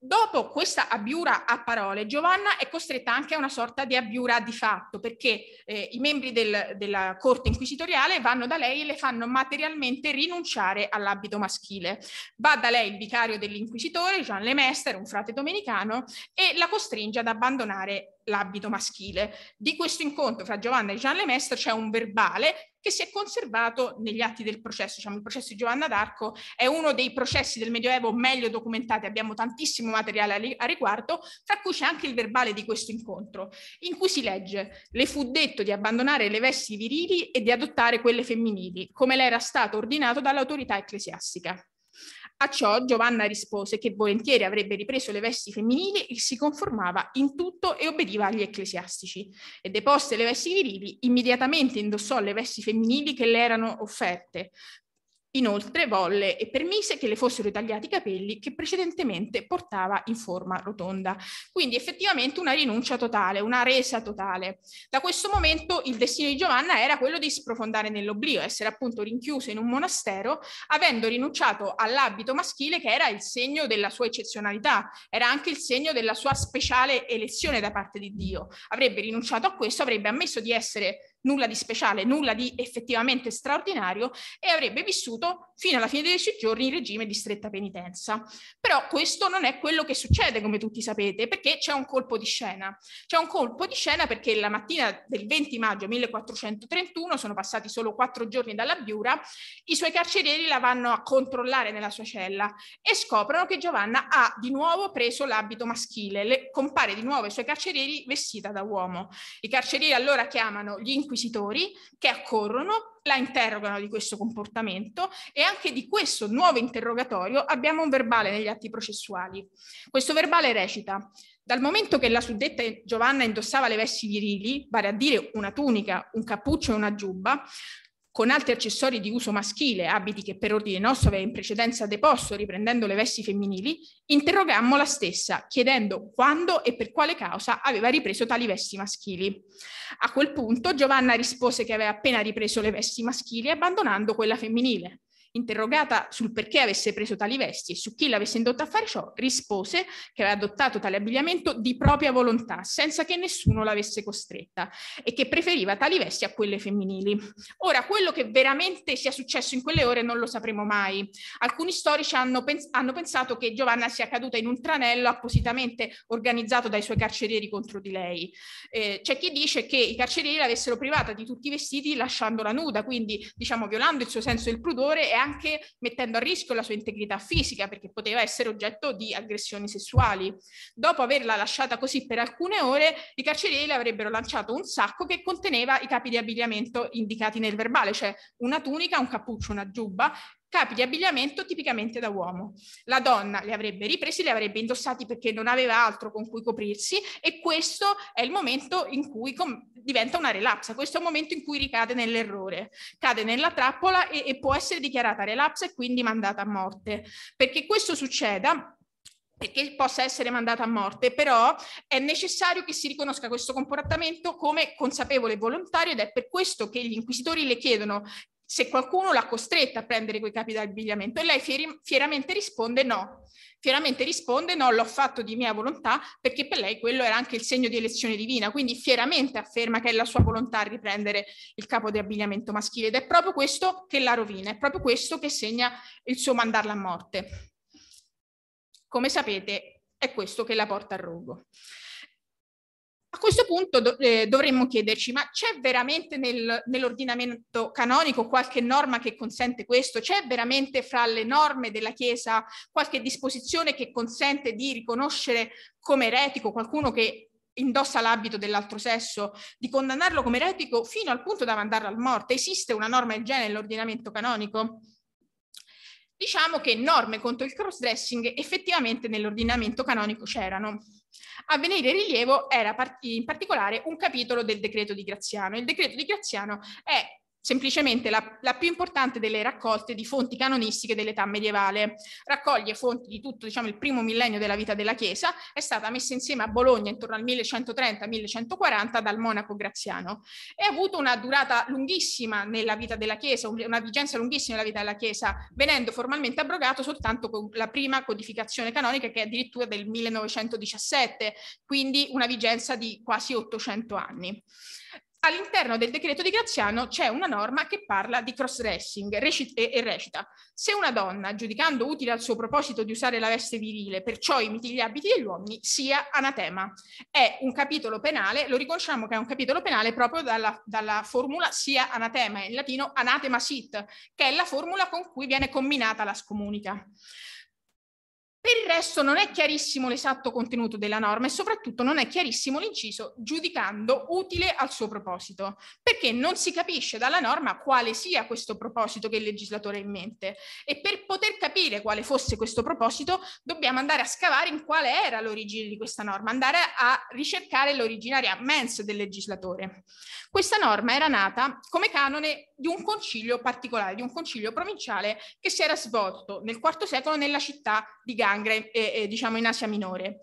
Dopo questa abbiura a parole, Giovanna è costretta anche a una sorta di abbiura di fatto, perché eh, i membri del, della corte inquisitoriale vanno da lei e le fanno materialmente rinunciare all'abito maschile. Va da lei il vicario dell'inquisitore, Jean Lemester, un frate domenicano, e la costringe ad abbandonare l'abito maschile. Di questo incontro fra Giovanna e Jean Lemestre c'è un verbale che si è conservato negli atti del processo. Diciamo, il processo di Giovanna d'Arco è uno dei processi del Medioevo meglio documentati, abbiamo tantissimo materiale a riguardo, tra cui c'è anche il verbale di questo incontro, in cui si legge le fu detto di abbandonare le vesti virili e di adottare quelle femminili, come le era stato ordinato dall'autorità ecclesiastica. A ciò Giovanna rispose che volentieri avrebbe ripreso le vesti femminili e si conformava in tutto e obbediva agli ecclesiastici. E deposte le vesti virili, immediatamente indossò le vesti femminili che le erano offerte, Inoltre volle e permise che le fossero tagliati i capelli che precedentemente portava in forma rotonda. Quindi effettivamente una rinuncia totale, una resa totale. Da questo momento il destino di Giovanna era quello di sprofondare nell'oblio, essere appunto rinchiuso in un monastero, avendo rinunciato all'abito maschile che era il segno della sua eccezionalità, era anche il segno della sua speciale elezione da parte di Dio. Avrebbe rinunciato a questo, avrebbe ammesso di essere nulla di speciale, nulla di effettivamente straordinario e avrebbe vissuto fino alla fine dei suoi giorni in regime di stretta penitenza. Però questo non è quello che succede, come tutti sapete, perché c'è un colpo di scena. C'è un colpo di scena perché la mattina del 20 maggio 1431, sono passati solo quattro giorni dalla Biura, i suoi carcerieri la vanno a controllare nella sua cella e scoprono che Giovanna ha di nuovo preso l'abito maschile, Le compare di nuovo ai suoi carcerieri vestita da uomo. I carcerieri allora chiamano gli inquilini inquisitori che accorrono, la interrogano di questo comportamento e anche di questo nuovo interrogatorio abbiamo un verbale negli atti processuali. Questo verbale recita dal momento che la suddetta Giovanna indossava le vesti virili, vale a dire una tunica, un cappuccio e una giubba, con altri accessori di uso maschile, abiti che per ordine nostro aveva in precedenza deposto riprendendo le vesti femminili, interrogammo la stessa chiedendo quando e per quale causa aveva ripreso tali vesti maschili. A quel punto Giovanna rispose che aveva appena ripreso le vesti maschili abbandonando quella femminile. Interrogata sul perché avesse preso tali vesti e su chi l'avesse indotta a fare ciò, rispose che aveva adottato tale abbigliamento di propria volontà, senza che nessuno l'avesse costretta, e che preferiva tali vesti a quelle femminili. Ora, quello che veramente sia successo in quelle ore non lo sapremo mai. Alcuni storici hanno, pens- hanno pensato che Giovanna sia caduta in un tranello appositamente organizzato dai suoi carcerieri contro di lei. Eh, c'è chi dice che i carcerieri l'avessero privata di tutti i vestiti lasciandola nuda, quindi diciamo violando il suo senso del prudore e anche mettendo a rischio la sua integrità fisica perché poteva essere oggetto di aggressioni sessuali. Dopo averla lasciata così per alcune ore, i carcerieri le avrebbero lanciato un sacco che conteneva i capi di abbigliamento indicati nel verbale, cioè una tunica, un cappuccio, una giubba capi di abbigliamento tipicamente da uomo. La donna li avrebbe ripresi, li avrebbe indossati perché non aveva altro con cui coprirsi e questo è il momento in cui com- diventa una relapsa, questo è il momento in cui ricade nell'errore, cade nella trappola e, e può essere dichiarata relapsa e quindi mandata a morte. Perché questo succeda perché possa essere mandata a morte, però è necessario che si riconosca questo comportamento come consapevole e volontario ed è per questo che gli inquisitori le chiedono se qualcuno l'ha costretta a prendere quei capi d'abbigliamento e lei fieri, fieramente risponde no. Fieramente risponde no, l'ho fatto di mia volontà perché per lei quello era anche il segno di elezione divina, quindi fieramente afferma che è la sua volontà riprendere il capo di abbigliamento maschile ed è proprio questo che la rovina, è proprio questo che segna il suo mandarla a morte. Come sapete è questo che la porta al rogo. A questo punto do, eh, dovremmo chiederci, ma c'è veramente nel, nell'ordinamento canonico qualche norma che consente questo? C'è veramente fra le norme della Chiesa qualche disposizione che consente di riconoscere come eretico qualcuno che indossa l'abito dell'altro sesso, di condannarlo come eretico fino al punto da mandarlo a morte? Esiste una norma del genere nell'ordinamento canonico? diciamo che norme contro il cross-dressing effettivamente nell'ordinamento canonico c'erano. A venire in rilievo era in particolare un capitolo del decreto di Graziano. Il decreto di Graziano è semplicemente la, la, più importante delle raccolte di fonti canonistiche dell'età medievale. Raccoglie fonti di tutto diciamo, il primo millennio della vita della Chiesa, è stata messa insieme a Bologna intorno al 1130-1140 dal monaco Graziano e ha avuto una durata lunghissima nella vita della Chiesa, una vigenza lunghissima nella vita della Chiesa, venendo formalmente abrogato soltanto con la prima codificazione canonica che è addirittura del 1917, quindi una vigenza di quasi 800 anni all'interno del decreto di Graziano c'è una norma che parla di cross-dressing e recita. Se una donna, giudicando utile al suo proposito di usare la veste virile, perciò imiti gli abiti degli uomini, sia anatema. È un capitolo penale, lo riconosciamo che è un capitolo penale proprio dalla, dalla formula sia anatema, in latino anatema sit, che è la formula con cui viene combinata la scomunica. Per il resto non è chiarissimo l'esatto contenuto della norma e soprattutto non è chiarissimo l'inciso giudicando utile al suo proposito, perché non si capisce dalla norma quale sia questo proposito che il legislatore ha in mente e per poter capire quale fosse questo proposito dobbiamo andare a scavare in quale era l'origine di questa norma, andare a ricercare l'originaria mens del legislatore. Questa norma era nata come canone di un concilio particolare, di un concilio provinciale che si era svolto nel IV secolo nella città di Gangre, eh, eh, diciamo in Asia Minore.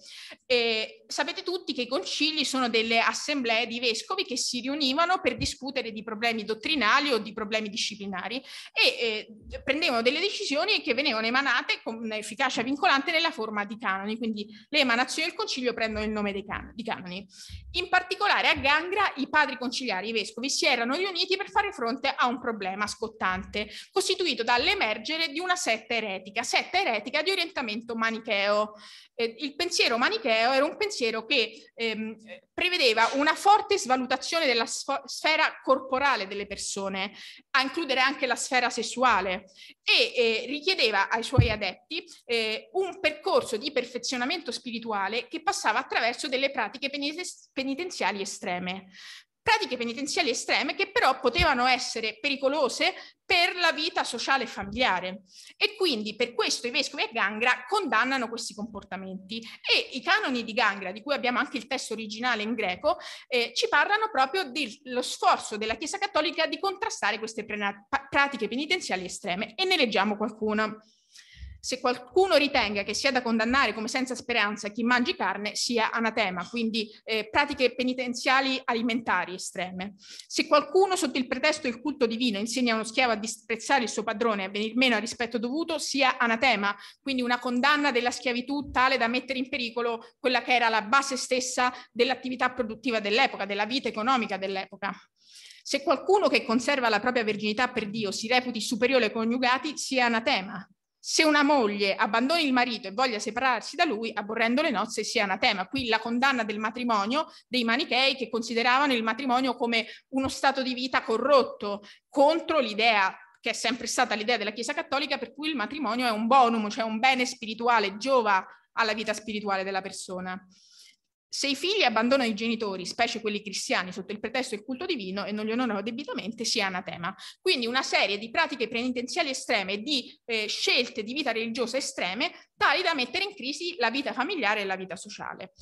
E sapete tutti che i concili sono delle assemblee di vescovi che si riunivano per discutere di problemi dottrinali o di problemi disciplinari e eh, prendevano delle decisioni che venivano emanate con efficacia vincolante nella forma di canoni, quindi le emanazioni del concilio prendono il nome dei can- di canoni. In particolare a Gangra i padri conciliari, i vescovi, si erano riuniti per fare fronte a un problema scottante, costituito dall'emergere di una setta eretica, setta eretica di orientamento manicheo. Eh, il pensiero manicheo era un pensiero che ehm, prevedeva una forte svalutazione della sfera corporale delle persone, a includere anche la sfera sessuale, e eh, richiedeva ai suoi adepti eh, un percorso di perfezionamento spirituale che passava attraverso delle pratiche penitenziali estreme pratiche penitenziali estreme che però potevano essere pericolose per la vita sociale e familiare. E quindi per questo i vescovi a Gangra condannano questi comportamenti. E i canoni di Gangra, di cui abbiamo anche il testo originale in greco, eh, ci parlano proprio dello sforzo della Chiesa Cattolica di contrastare queste pratiche penitenziali estreme. E ne leggiamo qualcuna se qualcuno ritenga che sia da condannare come senza speranza chi mangi carne sia anatema, quindi eh, pratiche penitenziali alimentari estreme. Se qualcuno sotto il pretesto del culto divino insegna uno schiavo a disprezzare il suo padrone, e a venir meno al rispetto dovuto, sia anatema, quindi una condanna della schiavitù tale da mettere in pericolo quella che era la base stessa dell'attività produttiva dell'epoca, della vita economica dell'epoca. Se qualcuno che conserva la propria verginità per Dio si reputi superiore ai coniugati, sia anatema se una moglie abbandoni il marito e voglia separarsi da lui, aborrendo le nozze sia anatema. Qui la condanna del matrimonio dei manichei che consideravano il matrimonio come uno stato di vita corrotto contro l'idea che è sempre stata l'idea della Chiesa Cattolica per cui il matrimonio è un bonum, cioè un bene spirituale, giova alla vita spirituale della persona. Se i figli abbandonano i genitori, specie quelli cristiani, sotto il pretesto del culto divino e non li onorano debitamente, si è anatema. Quindi una serie di pratiche penitenziali estreme e di eh, scelte di vita religiosa estreme, tali da mettere in crisi la vita familiare e la vita sociale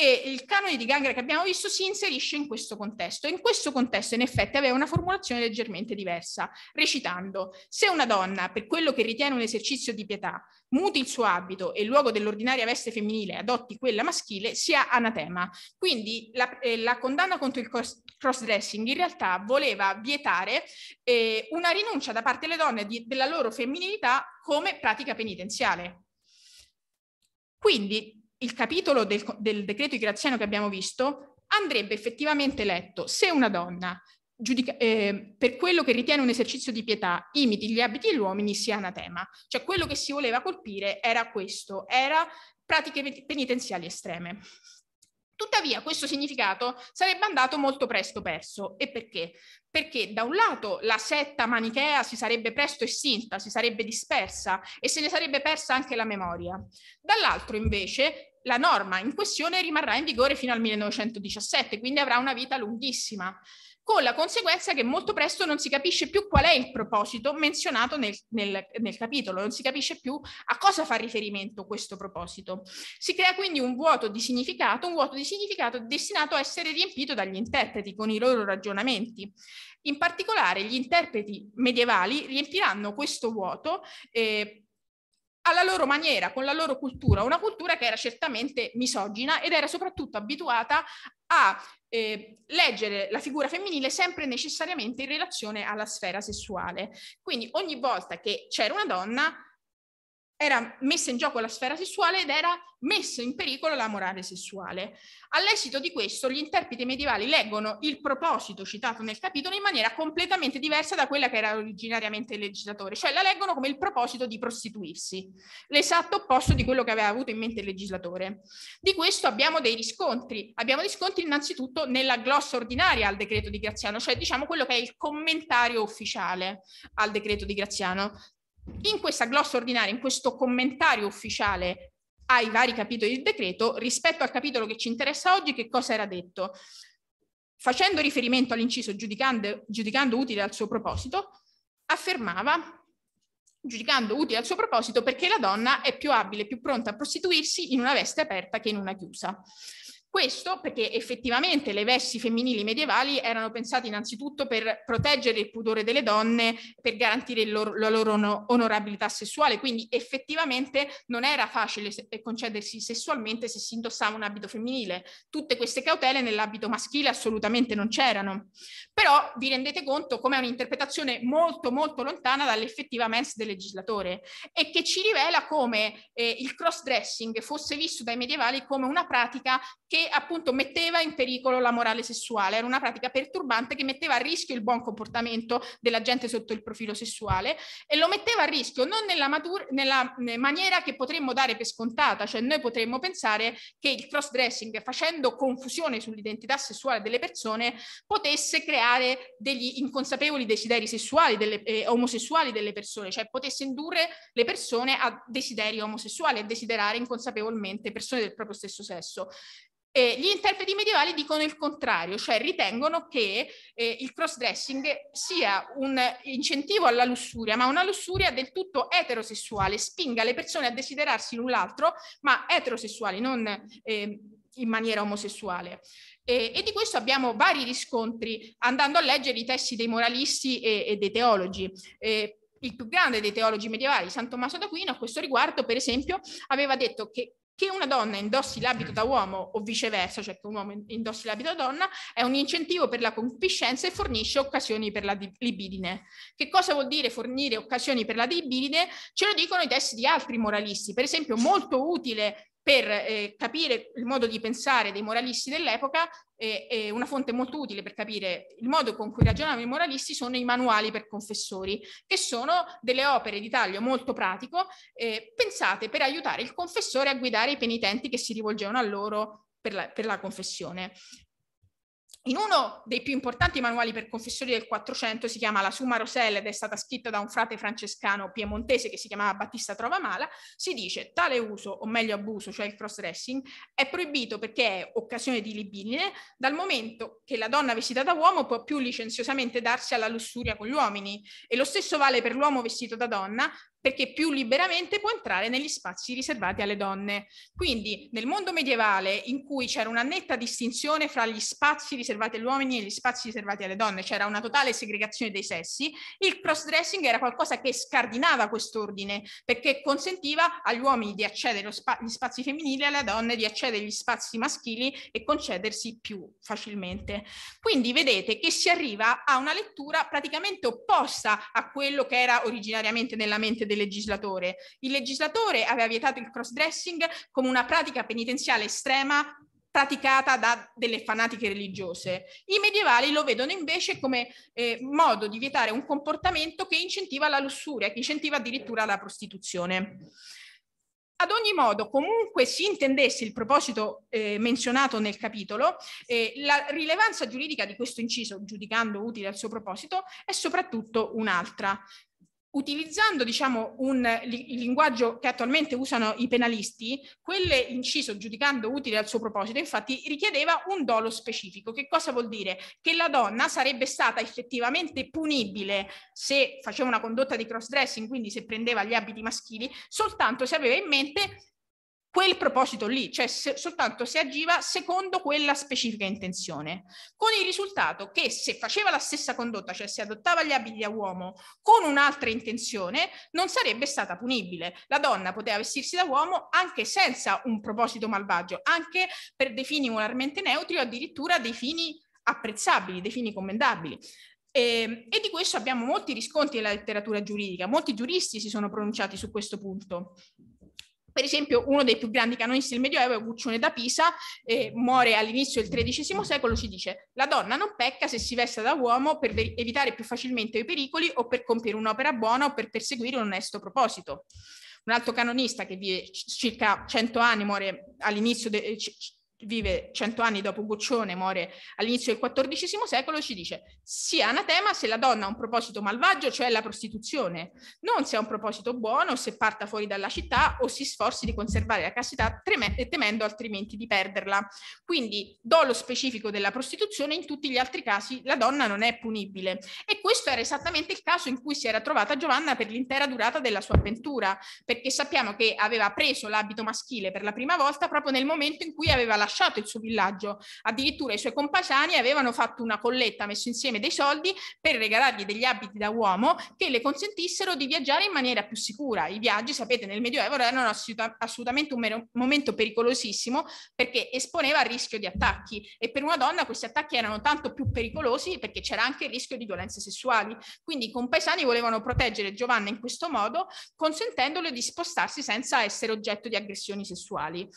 e il canone di Gangra che abbiamo visto si inserisce in questo contesto. In questo contesto, in effetti, aveva una formulazione leggermente diversa, recitando: Se una donna, per quello che ritiene un esercizio di pietà, muti il suo abito e il luogo dell'ordinaria veste femminile adotti quella maschile, sia anatema. Quindi la, eh, la condanna contro il cross-dressing in realtà voleva vietare eh, una rinuncia da parte delle donne di, della loro femminilità come pratica penitenziale. Quindi il capitolo del, del decreto Graziano che abbiamo visto andrebbe effettivamente letto se una donna giudica, eh, per quello che ritiene un esercizio di pietà imiti gli abiti degli uomini sia anatema. Cioè quello che si voleva colpire era questo, era pratiche penitenziali estreme. Tuttavia questo significato sarebbe andato molto presto perso. E perché? Perché da un lato la setta manichea si sarebbe presto estinta, si sarebbe dispersa e se ne sarebbe persa anche la memoria. Dall'altro invece la norma in questione rimarrà in vigore fino al 1917, quindi avrà una vita lunghissima, con la conseguenza che molto presto non si capisce più qual è il proposito menzionato nel, nel, nel capitolo, non si capisce più a cosa fa riferimento questo proposito. Si crea quindi un vuoto di significato, un vuoto di significato destinato a essere riempito dagli interpreti con i loro ragionamenti. In particolare gli interpreti medievali riempiranno questo vuoto eh, alla loro maniera, con la loro cultura, una cultura che era certamente misogina ed era soprattutto abituata a eh, leggere la figura femminile sempre necessariamente in relazione alla sfera sessuale. Quindi ogni volta che c'era una donna, era messa in gioco la sfera sessuale ed era messo in pericolo la morale sessuale. All'esito di questo, gli interpreti medievali leggono il proposito citato nel capitolo in maniera completamente diversa da quella che era originariamente il legislatore, cioè la leggono come il proposito di prostituirsi, l'esatto opposto di quello che aveva avuto in mente il legislatore. Di questo abbiamo dei riscontri. Abbiamo riscontri innanzitutto nella glossa ordinaria al decreto di Graziano, cioè diciamo quello che è il commentario ufficiale al decreto di Graziano. In questa glossa ordinaria, in questo commentario ufficiale ai vari capitoli del decreto, rispetto al capitolo che ci interessa oggi, che cosa era detto? Facendo riferimento all'inciso giudicando, giudicando utile al suo proposito, affermava giudicando utile al suo proposito perché la donna è più abile, più pronta a prostituirsi in una veste aperta che in una chiusa. Questo perché effettivamente le vesti femminili medievali erano pensate innanzitutto per proteggere il pudore delle donne, per garantire loro, la loro onorabilità sessuale, quindi effettivamente non era facile eh, concedersi sessualmente se si indossava un abito femminile. Tutte queste cautele nell'abito maschile assolutamente non c'erano però vi rendete conto come è un'interpretazione molto molto lontana dall'effettiva mens del legislatore e che ci rivela come eh, il cross-dressing fosse visto dai medievali come una pratica che appunto metteva in pericolo la morale sessuale, era una pratica perturbante che metteva a rischio il buon comportamento della gente sotto il profilo sessuale e lo metteva a rischio non nella, matur- nella eh, maniera che potremmo dare per scontata, cioè noi potremmo pensare che il cross-dressing facendo confusione sull'identità sessuale delle persone potesse creare tutelare degli inconsapevoli desideri sessuali delle, eh, omosessuali delle persone, cioè potesse indurre le persone a desideri omosessuali, a desiderare inconsapevolmente persone del proprio stesso sesso. Eh, gli interpreti medievali dicono il contrario, cioè ritengono che eh, il cross-dressing sia un incentivo alla lussuria, ma una lussuria del tutto eterosessuale, spinga le persone a desiderarsi l'un l'altro, ma eterosessuali, non eh, in maniera omosessuale. E, e, di questo abbiamo vari riscontri andando a leggere i testi dei moralisti e, e dei teologi. Eh, il più grande dei teologi medievali, San Tommaso d'Aquino, a questo riguardo, per esempio, aveva detto che che una donna indossi l'abito da uomo o viceversa, cioè che un uomo indossi l'abito da donna, è un incentivo per la concupiscenza e fornisce occasioni per la libidine. Che cosa vuol dire fornire occasioni per la libidine? Ce lo dicono i testi di altri moralisti. Per esempio, molto utile per eh, capire il modo di pensare dei moralisti dell'epoca eh, è una fonte molto utile per capire il modo con cui ragionavano i moralisti sono i manuali per confessori, che sono delle opere di taglio molto pratico eh, pensate per aiutare il confessore a guidare i penitenti che si rivolgevano a loro per la, per la confessione. In uno dei più importanti manuali per confessori del 400 si chiama La Summa Rosella ed è stata scritta da un frate francescano piemontese che si chiamava Battista Trovamala, si dice tale uso, o meglio abuso, cioè il cross-dressing, è proibito perché è occasione di libidine dal momento che la donna vestita da uomo può più licenziosamente darsi alla lussuria con gli uomini e lo stesso vale per l'uomo vestito da donna perché più liberamente può entrare negli spazi riservati alle donne. Quindi nel mondo medievale in cui c'era una netta distinzione fra gli spazi riservati agli uomini e gli spazi riservati alle donne, c'era una totale segregazione dei sessi, il cross-dressing era qualcosa che scardinava quest'ordine perché consentiva agli uomini di accedere agli spazi femminili e alle donne di accedere agli spazi maschili e concedersi più facilmente. Quindi vedete che si arriva a una lettura praticamente opposta a quello che era originariamente nella mente del legislatore. Il legislatore aveva vietato il cross-dressing come una pratica penitenziale estrema praticata da delle fanatiche religiose. I medievali lo vedono invece come eh, modo di vietare un comportamento che incentiva la lussuria, che incentiva addirittura la prostituzione. Ad ogni modo, comunque si intendesse il proposito eh, menzionato nel capitolo, eh, la rilevanza giuridica di questo inciso, giudicando utile al suo proposito, è soprattutto un'altra utilizzando diciamo, un, il linguaggio che attualmente usano i penalisti, quelle inciso giudicando utile al suo proposito, infatti richiedeva un dolo specifico. Che cosa vuol dire? Che la donna sarebbe stata effettivamente punibile se faceva una condotta di cross-dressing, quindi se prendeva gli abiti maschili, soltanto se aveva in mente quel proposito lì, cioè se, soltanto se agiva secondo quella specifica intenzione, con il risultato che se faceva la stessa condotta, cioè se adottava gli abiti da uomo con un'altra intenzione, non sarebbe stata punibile. La donna poteva vestirsi da uomo anche senza un proposito malvagio, anche per dei fini moralmente neutri o addirittura dei fini apprezzabili, dei fini commendabili. E, ehm, e di questo abbiamo molti riscontri nella letteratura giuridica, molti giuristi si sono pronunciati su questo punto. Per esempio, uno dei più grandi canonisti del Medioevo è Guccione da Pisa, eh, muore all'inizio del XIII secolo, ci dice la donna non pecca se si veste da uomo per evitare più facilmente i pericoli o per compiere un'opera buona o per perseguire un onesto proposito un altro canonista che vive circa 100 anni, muore all'inizio, del vive cento anni dopo Boccione, muore all'inizio del XIV secolo, ci dice sia anatema se la donna ha un proposito malvagio, cioè la prostituzione, non se ha un proposito buono, se parta fuori dalla città o si sforzi di conservare la castità temendo altrimenti di perderla. Quindi do lo specifico della prostituzione, in tutti gli altri casi la donna non è punibile. E questo era esattamente il caso in cui si era trovata Giovanna per l'intera durata della sua avventura, perché sappiamo che aveva preso l'abito maschile per la prima volta proprio nel momento in cui aveva lasciato lasciato il suo villaggio, addirittura i suoi compaesani avevano fatto una colletta, messo insieme dei soldi per regalargli degli abiti da uomo che le consentissero di viaggiare in maniera più sicura. I viaggi, sapete, nel Medioevo erano assolutamente un momento pericolosissimo perché esponeva al rischio di attacchi e per una donna questi attacchi erano tanto più pericolosi perché c'era anche il rischio di violenze sessuali. Quindi i compaesani volevano proteggere Giovanna in questo modo, consentendole di spostarsi senza essere oggetto di aggressioni sessuali.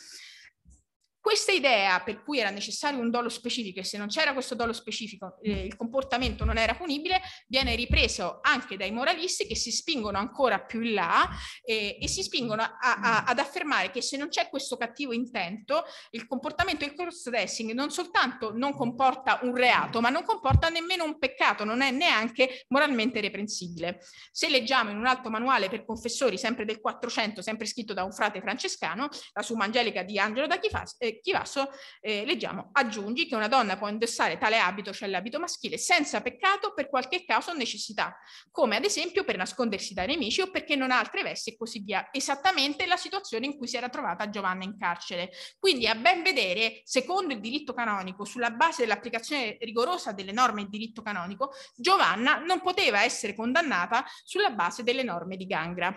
Questa idea per cui era necessario un dolo specifico e se non c'era questo dolo specifico eh, il comportamento non era punibile viene ripreso anche dai moralisti che si spingono ancora più in là eh, e si spingono a, a, mm. ad affermare che se non c'è questo cattivo intento il comportamento del cross-dressing non soltanto non comporta un reato ma non comporta nemmeno un peccato, non è neanche moralmente reprensibile. Se leggiamo in un altro manuale per confessori sempre del 400, sempre scritto da un frate francescano, la Summa Angelica di Angelo da Chifas, eh, Chivasso, eh, leggiamo, aggiungi che una donna può indossare tale abito, cioè l'abito maschile, senza peccato per qualche caso o necessità, come ad esempio per nascondersi dai nemici o perché non ha altre vesti e così via. Esattamente la situazione in cui si era trovata Giovanna in carcere. Quindi a ben vedere, secondo il diritto canonico, sulla base dell'applicazione rigorosa delle norme di diritto canonico, Giovanna non poteva essere condannata sulla base delle norme di Gangra.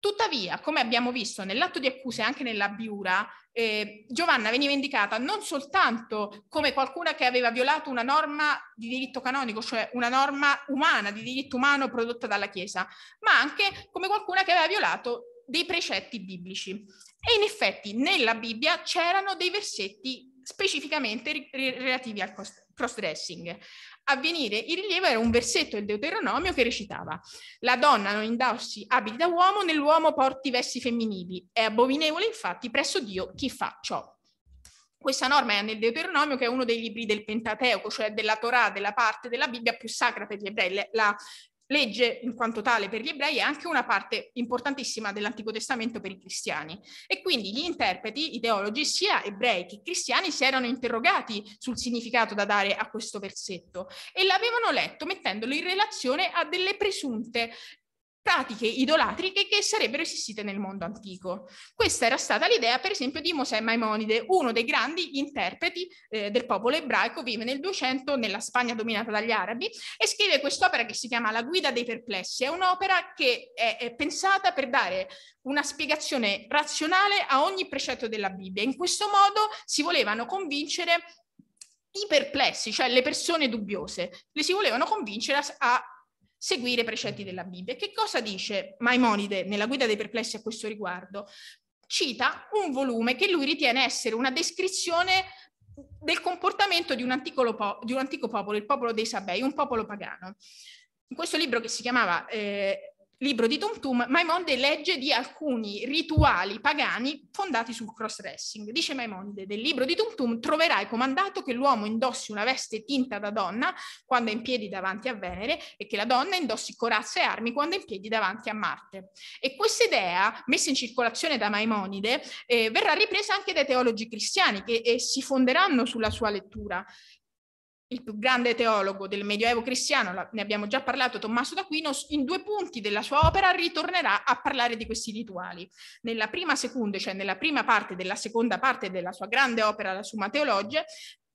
Tuttavia, come abbiamo visto nell'atto di accusa e anche nella biura, eh, Giovanna veniva indicata non soltanto come qualcuna che aveva violato una norma di diritto canonico, cioè una norma umana, di diritto umano prodotta dalla Chiesa, ma anche come qualcuna che aveva violato dei precetti biblici. E in effetti nella Bibbia c'erano dei versetti specificamente relativi al cross-dressing avvenire il rilievo era un versetto del Deuteronomio che recitava la donna non indossi abiti da uomo né l'uomo porti vesti femminili è abominevole infatti presso Dio chi fa ciò questa norma è nel Deuteronomio, che è uno dei libri del Pentateuco, cioè della Torah, della parte della Bibbia più sacra per gli ebrei. La, legge in quanto tale per gli ebrei è anche una parte importantissima dell'Antico Testamento per i cristiani e quindi gli interpreti, i teologi, sia ebrei che cristiani si erano interrogati sul significato da dare a questo versetto e l'avevano letto mettendolo in relazione a delle presunte pratiche idolatriche che sarebbero esistite nel mondo antico. Questa era stata l'idea, per esempio, di Mosè Maimonide, uno dei grandi interpreti eh, del popolo ebraico, vive nel 200 nella Spagna dominata dagli arabi e scrive quest'opera che si chiama La guida dei perplessi. È un'opera che è, è pensata per dare una spiegazione razionale a ogni precetto della Bibbia. In questo modo si volevano convincere i perplessi, cioè le persone dubbiose, le si volevano convincere a, a seguire i precetti della Bibbia. Che cosa dice Maimonide nella Guida dei Perplessi a questo riguardo? Cita un volume che lui ritiene essere una descrizione del comportamento di un, po- di un antico popolo, il popolo dei Sabei, un popolo pagano. In questo libro che si chiamava eh, libro di Tom Tum, Maimonde legge di alcuni rituali pagani fondati sul cross-dressing. Dice Maimonde, del libro di Tum Tum troverai comandato che l'uomo indossi una veste tinta da donna quando è in piedi davanti a Venere e che la donna indossi corazza e armi quando è in piedi davanti a Marte. E questa idea, messa in circolazione da Maimonide, eh, verrà ripresa anche dai teologi cristiani che eh, si fonderanno sulla sua lettura il più grande teologo del Medioevo cristiano, ne abbiamo già parlato, Tommaso d'Aquino, in due punti della sua opera ritornerà a parlare di questi rituali. Nella prima seconda, cioè nella prima parte della seconda parte della sua grande opera, la Summa Theologia,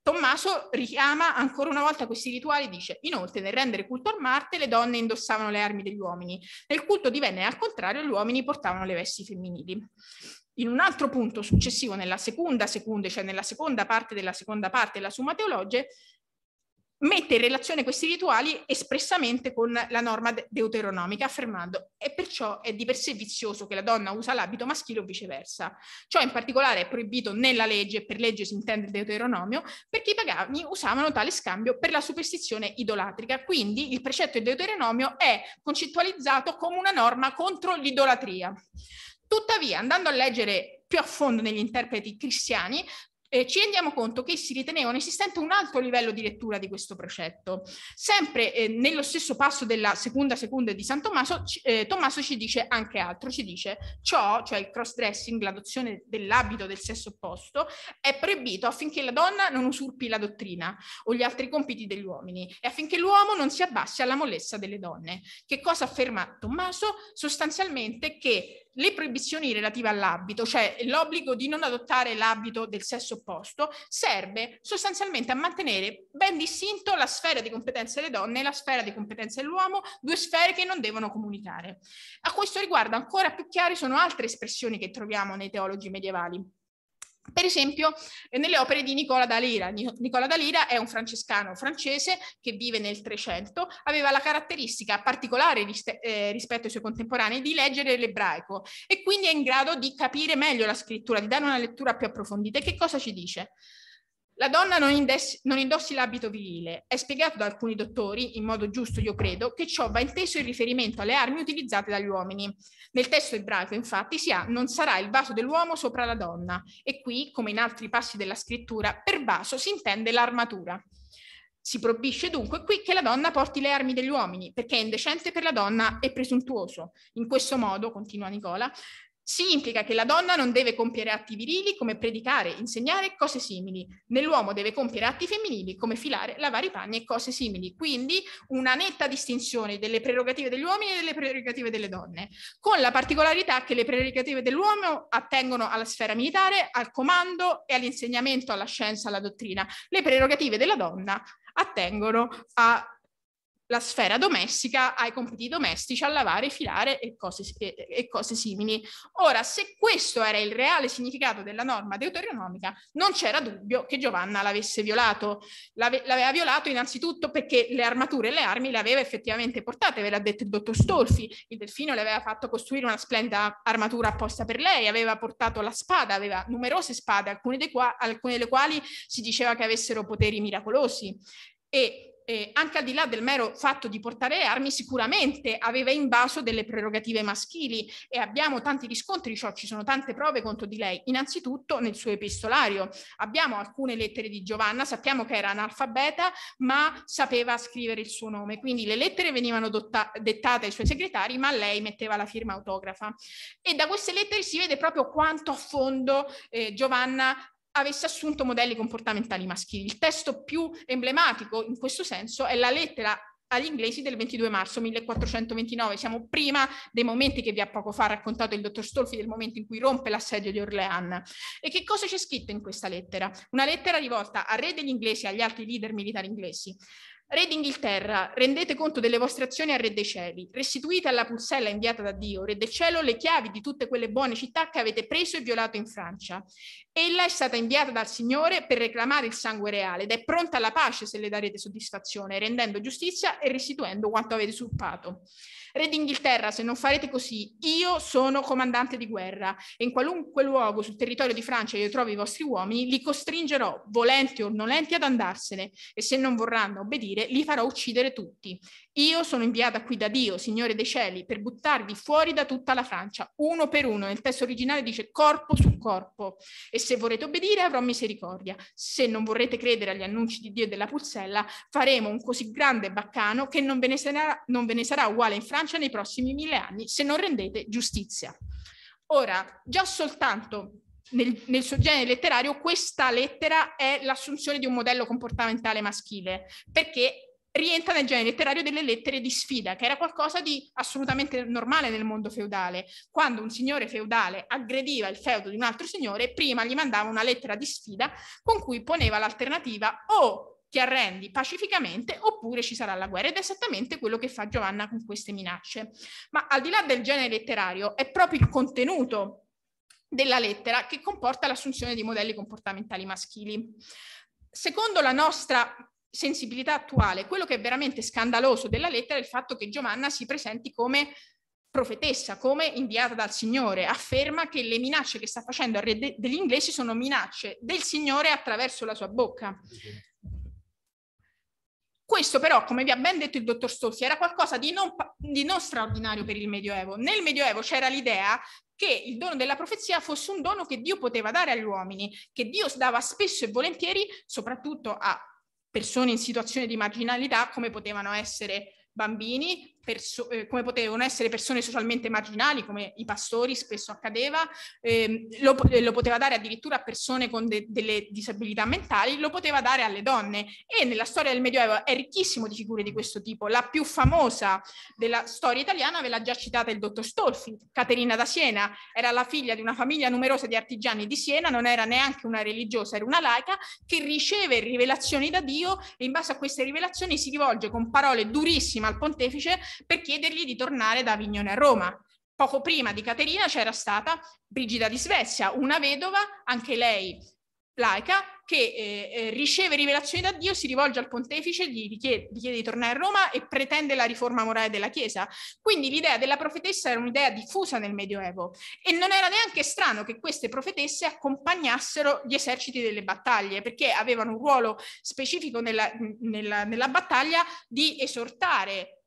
Tommaso richiama ancora una volta questi rituali e dice inoltre nel rendere culto a Marte le donne indossavano le armi degli uomini, nel culto divenne al contrario gli uomini portavano le vesti femminili. In un altro punto successivo, nella seconda seconda, cioè nella seconda parte della seconda parte della Summa Teologia, mette in relazione questi rituali espressamente con la norma deuteronomica, affermando e perciò è di per sé vizioso che la donna usa l'abito maschile o viceversa. Ciò in particolare è proibito nella legge, per legge si intende il deuteronomio, perché i pagani usavano tale scambio per la superstizione idolatrica, quindi il precetto del deuteronomio è concettualizzato come una norma contro l'idolatria. Tuttavia, andando a leggere più a fondo negli interpreti cristiani, eh, ci rendiamo conto che si ritenevano esistente un alto livello di lettura di questo precetto. Sempre eh, nello stesso passo della seconda seconda di San Tommaso, eh, Tommaso ci dice anche altro, ci dice ciò, cioè il cross-dressing, l'adozione dell'abito del sesso opposto, è proibito affinché la donna non usurpi la dottrina o gli altri compiti degli uomini e affinché l'uomo non si abbassi alla mollezza delle donne. Che cosa afferma Tommaso? Sostanzialmente che le proibizioni relative all'abito, cioè l'obbligo di non adottare l'abito del sesso presupposto serve sostanzialmente a mantenere ben distinto la sfera di competenza delle donne e la sfera di competenza dell'uomo, due sfere che non devono comunicare. A questo riguardo ancora più chiare sono altre espressioni che troviamo nei teologi medievali. Per esempio, eh, nelle opere di Nicola D'Alira. Nicola D'Alira è un francescano francese che vive nel Trecento, aveva la caratteristica particolare eh, rispetto ai suoi contemporanei di leggere l'ebraico e quindi è in grado di capire meglio la scrittura, di dare una lettura più approfondita. E che cosa ci dice? La donna non, indessi, non indossi l'abito virile. È spiegato da alcuni dottori, in modo giusto io credo, che ciò va inteso in riferimento alle armi utilizzate dagli uomini. Nel testo ebraico, infatti, si ha non sarà il vaso dell'uomo sopra la donna e qui, come in altri passi della scrittura, per vaso si intende l'armatura. Si proibisce dunque qui che la donna porti le armi degli uomini, perché è indecente per la donna e presuntuoso. In questo modo, continua Nicola, Significa che la donna non deve compiere atti virili come predicare, insegnare cose simili, nell'uomo deve compiere atti femminili come filare, lavare i panni e cose simili. Quindi una netta distinzione delle prerogative degli uomini e delle prerogative delle donne, con la particolarità che le prerogative dell'uomo attengono alla sfera militare, al comando e all'insegnamento, alla scienza, alla dottrina. Le prerogative della donna attengono a la sfera domestica ai compiti domestici, a lavare, filare e cose, e, e cose, simili. Ora, se questo era il reale significato della norma deuteronomica, non c'era dubbio che Giovanna l'avesse violato. L'ave, l'aveva violato innanzitutto perché le armature e le armi le aveva effettivamente portate, ve l'ha detto il dottor Stolfi, il delfino le aveva fatto costruire una splendida armatura apposta per lei, aveva portato la spada, aveva numerose spade, alcune, qua, alcune delle quali si diceva che avessero poteri miracolosi. E eh, anche al di là del mero fatto di portare le armi, sicuramente aveva invaso delle prerogative maschili e abbiamo tanti riscontri di ciò, cioè ci sono tante prove contro di lei. Innanzitutto nel suo epistolario abbiamo alcune lettere di Giovanna, sappiamo che era analfabeta ma sapeva scrivere il suo nome, quindi le lettere venivano dotta- dettate ai suoi segretari ma lei metteva la firma autografa. E da queste lettere si vede proprio quanto a fondo eh, Giovanna avesse assunto modelli comportamentali maschili. Il testo più emblematico in questo senso è la lettera agli inglesi del 22 marzo 1429. Siamo prima dei momenti che vi ha poco fa raccontato il dottor Stolfi, del momento in cui rompe l'assedio di Orleans. E che cosa c'è scritto in questa lettera? Una lettera rivolta al re degli inglesi e agli altri leader militari inglesi. Re d'Inghilterra, rendete conto delle vostre azioni al Re dei Cieli, restituite alla pulsella inviata da Dio, Re del Cielo, le chiavi di tutte quelle buone città che avete preso e violato in Francia. Ella è stata inviata dal Signore per reclamare il sangue reale ed è pronta alla pace se le darete soddisfazione, rendendo giustizia e restituendo quanto avete suppato. Re d'Inghilterra, se non farete così, io sono comandante di guerra e in qualunque luogo sul territorio di Francia io trovo i vostri uomini, li costringerò, volenti o nolenti, ad andarsene e se non vorranno obbedire, li farò uccidere tutti. Io sono inviata qui da Dio, Signore dei cieli, per buttarvi fuori da tutta la Francia, uno per uno. Nel testo originale dice corpo su corpo. E se vorrete obbedire avrò misericordia. Se non vorrete credere agli annunci di Dio e della pulsella, faremo un così grande baccano che non ve ne sarà, non ve ne sarà uguale in Francia Francia nei prossimi mille anni se non rendete giustizia. Ora, già soltanto nel, nel, suo genere letterario questa lettera è l'assunzione di un modello comportamentale maschile, perché rientra nel genere letterario delle lettere di sfida, che era qualcosa di assolutamente normale nel mondo feudale. Quando un signore feudale aggrediva il feudo di un altro signore, prima gli mandava una lettera di sfida con cui poneva l'alternativa o ti arrendi pacificamente oppure ci sarà la guerra ed è esattamente quello che fa Giovanna con queste minacce. Ma al di là del genere letterario è proprio il contenuto della lettera che comporta l'assunzione di modelli comportamentali maschili. Secondo la nostra sensibilità attuale, quello che è veramente scandaloso della lettera è il fatto che Giovanna si presenti come profetessa, come inviata dal Signore, afferma che le minacce che sta facendo al re de- degli inglesi sono minacce del Signore attraverso la sua bocca. Questo però, come vi ha ben detto il dottor Stoffi, era qualcosa di non, di non straordinario per il Medioevo. Nel Medioevo c'era l'idea che il dono della profezia fosse un dono che Dio poteva dare agli uomini, che Dio dava spesso e volentieri, soprattutto a persone in situazione di marginalità come potevano essere bambini, perso- eh, come potevano essere persone socialmente marginali, come i pastori spesso accadeva, ehm, lo, lo, poteva dare addirittura a persone con de- delle disabilità mentali, lo poteva dare alle donne. E nella storia del Medioevo è ricchissimo di figure di questo tipo. La più famosa della storia italiana ve l'ha già citata il dottor Stolfi, Caterina da Siena, era la figlia di una famiglia numerosa di artigiani di Siena, non era neanche una religiosa, era una laica, che riceve rivelazioni da Dio e in base a queste rivelazioni si rivolge con parole durissime al pontefice per chiedergli di tornare da Avignone a Roma. Poco prima di Caterina c'era stata Brigida di Svezia, una vedova, anche lei laica, che eh, eh riceve rivelazioni da Dio, si rivolge al pontefice, gli chiede, gli chiede di tornare a Roma e pretende la riforma morale della Chiesa. Quindi l'idea della profetessa era un'idea diffusa nel Medioevo e non era neanche strano che queste profetesse accompagnassero gli eserciti delle battaglie, perché avevano un ruolo specifico nella, nella, nella battaglia di esortare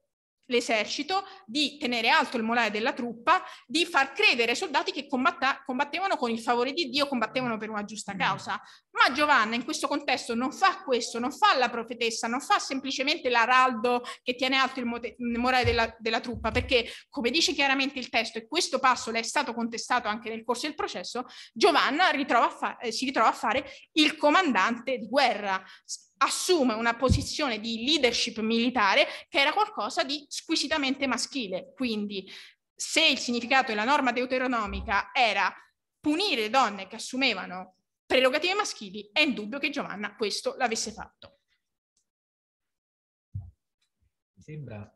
l'esercito, di tenere alto il morale della truppa, di far credere ai soldati che combatta- combattevano con il favore di Dio, combattevano per una giusta mm. causa. Ma Giovanna in questo contesto non fa questo, non fa la profetessa, non fa semplicemente l'araldo che tiene alto il, mote- il morale della, della truppa, perché come dice chiaramente il testo, e questo passo le è stato contestato anche nel corso del processo, Giovanna ritrova fa- eh, si ritrova a fare il comandante di guerra assume una posizione di leadership militare che era qualcosa di squisitamente maschile. Quindi se il significato della norma deuteronomica era punire le donne che assumevano prerogative maschili, è indubbio che Giovanna questo l'avesse fatto. Mi sembra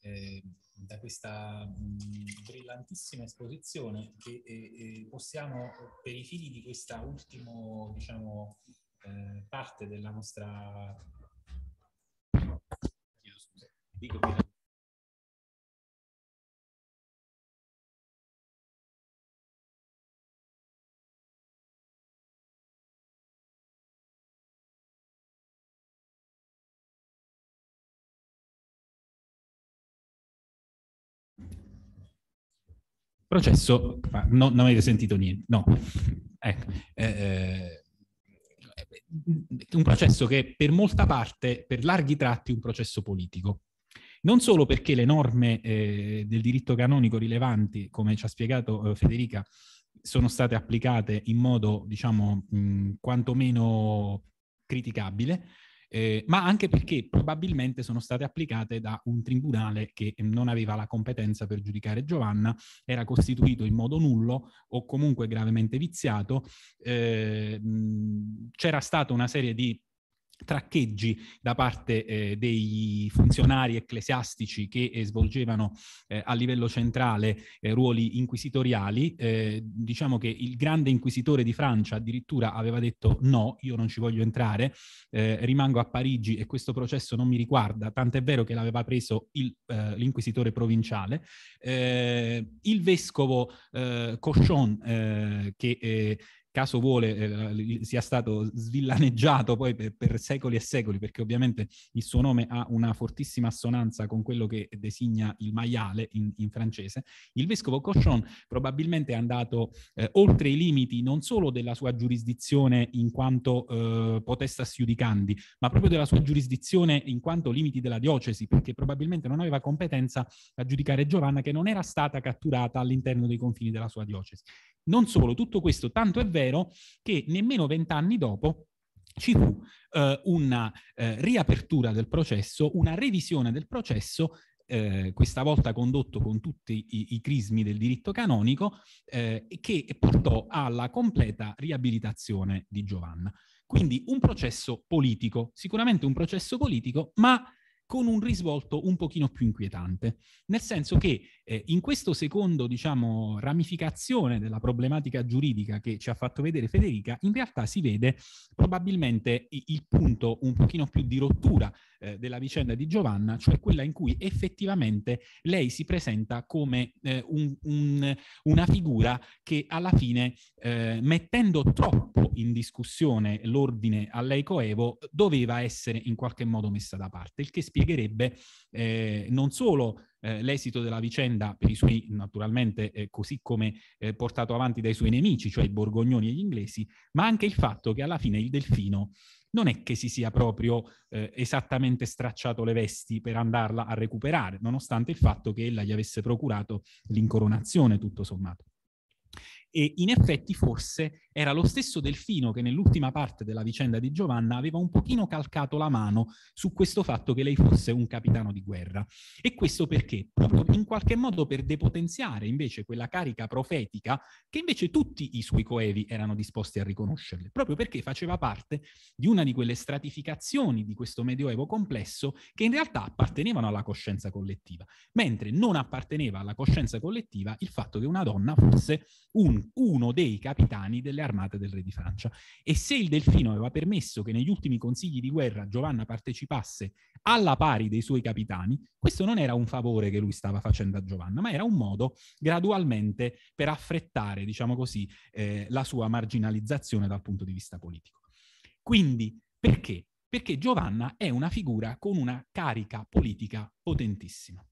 eh, da questa mh, brillantissima esposizione che eh, eh possiamo, per i figli di questa ultima, diciamo, eh, parte della nostra... dico che... processo, non, non avete sentito niente, no, ecco, eh, eh, un processo che per molta parte, per larghi tratti, è un processo politico. Non solo perché le norme eh, del diritto canonico rilevanti, come ci ha spiegato eh, Federica, sono state applicate in modo, diciamo, mh, quantomeno criticabile, eh, ma anche perché probabilmente sono state applicate da un tribunale che non aveva la competenza per giudicare Giovanna, era costituito in modo nullo o comunque gravemente viziato, eh, c'era stata una serie di traccheggi da parte eh, dei funzionari ecclesiastici che eh, svolgevano eh, a livello centrale eh, ruoli inquisitoriali. Eh, diciamo che il grande inquisitore di Francia addirittura aveva detto no, io non ci voglio entrare, eh, rimango a Parigi e questo processo non mi riguarda, tant'è vero che l'aveva preso il, l'inquisitore provinciale. il vescovo Cochon, che caso vuole eh, sia stato svillaneggiato poi per, per, secoli e secoli, perché ovviamente il suo nome ha una fortissima assonanza con quello che designa il maiale in, in francese, il vescovo Cochon probabilmente è andato eh, oltre i limiti non solo della sua giurisdizione in quanto eh, potestas judicandi, ma proprio della sua giurisdizione in quanto limiti della diocesi, perché probabilmente non aveva competenza a giudicare Giovanna che non era stata catturata all'interno dei confini della sua diocesi. Non solo, tutto questo tanto è vero vero che nemmeno vent'anni dopo ci fu eh, una eh, riapertura del processo, una revisione del processo eh, questa volta condotto con tutti i, i crismi del diritto canonico, eh, che portò alla completa riabilitazione di Giovanna. Quindi un processo politico, sicuramente un processo politico, ma con un risvolto un pochino più inquietante, nel senso che eh, in questo secondo, diciamo, ramificazione della problematica giuridica che ci ha fatto vedere Federica, in realtà si vede probabilmente il punto un pochino più di rottura eh, della vicenda di Giovanna, cioè quella in cui effettivamente lei si presenta come eh, un, un, una figura che alla fine, eh, mettendo troppo in discussione l'ordine a lei coevo, doveva essere in qualche modo messa da parte, il che spiegherebbe eh, non solo eh, l'esito della vicenda per i suoi, naturalmente, eh, così come eh, portato avanti dai suoi nemici, cioè i borgognoni e gli inglesi, ma anche il fatto che alla fine il delfino non è che si sia proprio eh, esattamente stracciato le vesti per andarla a recuperare, nonostante il fatto che ella gli avesse procurato l'incoronazione, tutto sommato. E in effetti forse era lo stesso Delfino che nell'ultima parte della vicenda di Giovanna aveva un pochino calcato la mano su questo fatto che lei fosse un capitano di guerra. E questo perché? Proprio in qualche modo per depotenziare invece quella carica profetica che invece tutti i suoi coevi erano disposti a riconoscerle, proprio perché faceva parte di una di quelle stratificazioni di questo medioevo complesso che in realtà appartenevano alla coscienza collettiva, mentre non apparteneva alla coscienza collettiva il fatto che una donna fosse un, uno dei capitani delle delle armate del re di Francia. E se il Delfino aveva permesso che negli ultimi consigli di guerra Giovanna partecipasse alla pari dei suoi capitani, questo non era un favore che lui stava facendo a Giovanna, ma era un modo gradualmente per affrettare, diciamo così, eh, la sua marginalizzazione dal punto di vista politico. Quindi, perché? Perché Giovanna è una figura con una carica politica potentissima.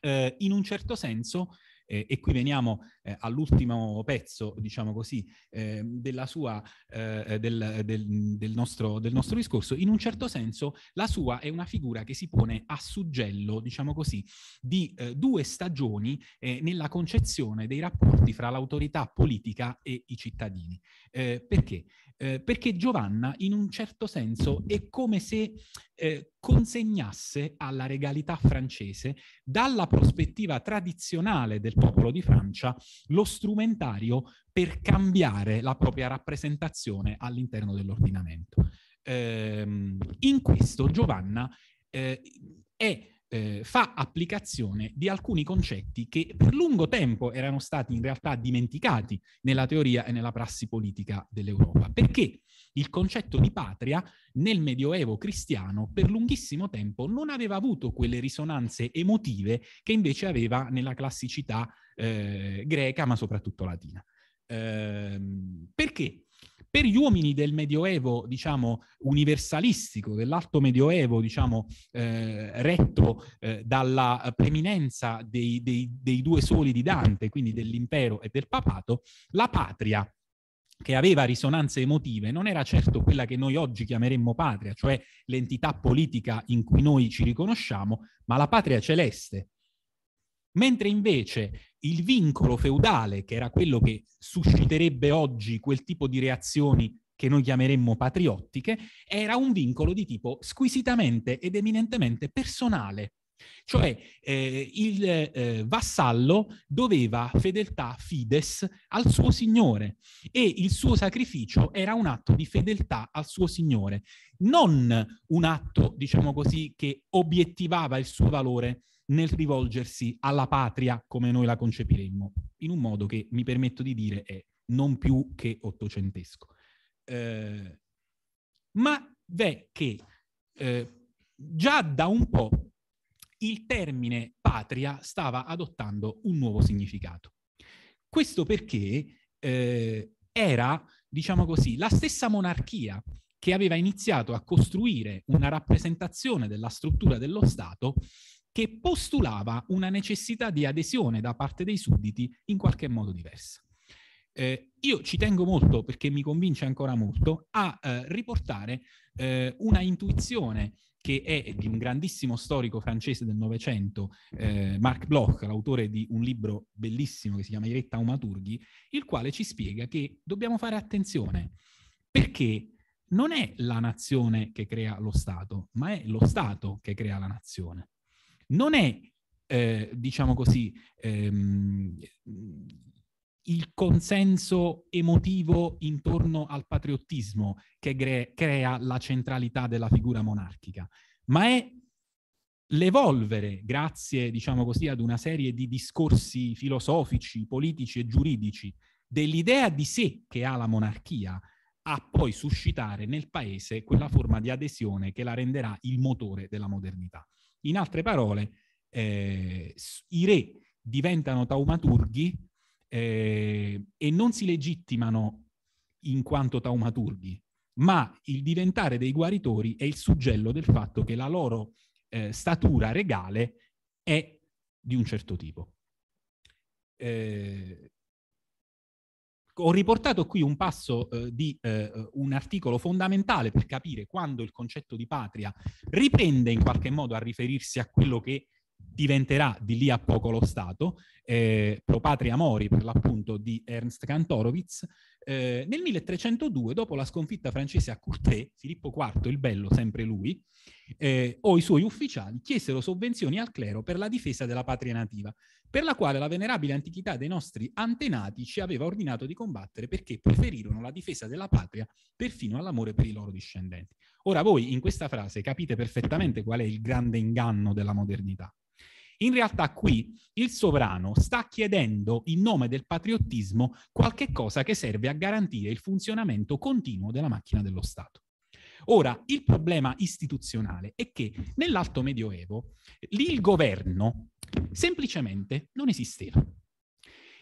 Eh, in un certo senso eh, e qui veniamo eh, all'ultimo pezzo, diciamo così, eh, della sua, eh, del, del, del, nostro, del nostro discorso. In un certo senso la sua è una figura che si pone a suggello, diciamo così, di eh, due stagioni eh, nella concezione dei rapporti fra l'autorità politica e i cittadini. perché? eh, perché Giovanna in un certo senso è come se eh, consegnasse alla regalità francese, dalla prospettiva tradizionale del popolo di Francia, lo strumentario per cambiare la propria rappresentazione all'interno dell'ordinamento. Eh, in questo Giovanna eh, è eh, fa applicazione di alcuni concetti che per lungo tempo erano stati in realtà dimenticati nella teoria e nella prassi politica dell'Europa. Perché il concetto di patria nel Medioevo cristiano per lunghissimo tempo non aveva avuto quelle risonanze emotive che invece aveva nella classicità eh, greca, ma soprattutto latina. Eh, perché? per gli uomini del medioevo, diciamo, universalistico, dell'alto medioevo, diciamo, eh, retto eh, dalla preminenza dei, dei, dei due soli di Dante, quindi dell'impero e del papato, la patria che aveva risonanze emotive non era certo quella che noi oggi chiameremmo patria, cioè l'entità politica in cui noi ci riconosciamo, ma la patria celeste, mentre invece il vincolo feudale, che era quello che susciterebbe oggi quel tipo di reazioni che noi chiameremmo patriottiche, era un vincolo di tipo squisitamente ed eminentemente personale. Cioè eh, il eh, vassallo doveva fedeltà fides al suo signore e il suo sacrificio era un atto di fedeltà al suo signore, non un atto, diciamo così, che obiettivava il suo valore nel rivolgersi alla patria come noi la concepiremmo, in un modo che mi permetto di dire è non più che ottocentesco. Eh, ma v'è che eh, già da un po' il termine patria stava adottando un nuovo significato. Questo perché eh, era, diciamo così, la stessa monarchia che aveva iniziato a costruire una rappresentazione della struttura dello Stato che postulava una necessità di adesione da parte dei sudditi in qualche modo diversa. Eh, io ci tengo molto, perché mi convince ancora molto, a eh, riportare eh, una intuizione che è di un grandissimo storico francese del Novecento, eh, Marc Bloch, l'autore di un libro bellissimo che si chiama I Umaturghi, il quale ci spiega che dobbiamo fare attenzione, perché non è la nazione che crea lo Stato, ma è lo Stato che crea la nazione non è, eh, diciamo così, ehm, il consenso emotivo intorno al patriottismo che cre- crea la centralità della figura monarchica, ma è l'evolvere, grazie, diciamo così, ad una serie di discorsi filosofici, politici e giuridici, dell'idea di sé che ha la monarchia, a poi suscitare nel paese quella forma di adesione che la renderà il motore della modernità. In altre parole, eh, i re diventano taumaturghi eh, e non si legittimano in quanto taumaturghi, ma il diventare dei guaritori è il suggello del fatto che la loro eh, statura regale è di un certo tipo. Eh, ho riportato qui un passo eh, di eh, eh, un articolo fondamentale per capire quando il concetto di patria riprende in qualche modo a riferirsi a quello che diventerà di lì a poco lo Stato, eh, Pro Patria Mori per l'appunto di Ernst Kantorowicz, eh, nel 1302, dopo la sconfitta francese a Courtrai, Filippo IV, il bello, sempre lui, eh, o i suoi ufficiali chiesero sovvenzioni al clero per la difesa della patria nativa, per la quale la venerabile antichità dei nostri antenati ci aveva ordinato di combattere perché preferirono la difesa della patria perfino all'amore per i loro discendenti. Ora voi in questa frase capite perfettamente qual è il grande inganno della modernità. In realtà qui il sovrano sta chiedendo in nome del patriottismo qualche cosa che serve a garantire il funzionamento continuo della macchina dello Stato. Ora, il problema istituzionale è che nell'alto medioevo lì il governo semplicemente non esisteva.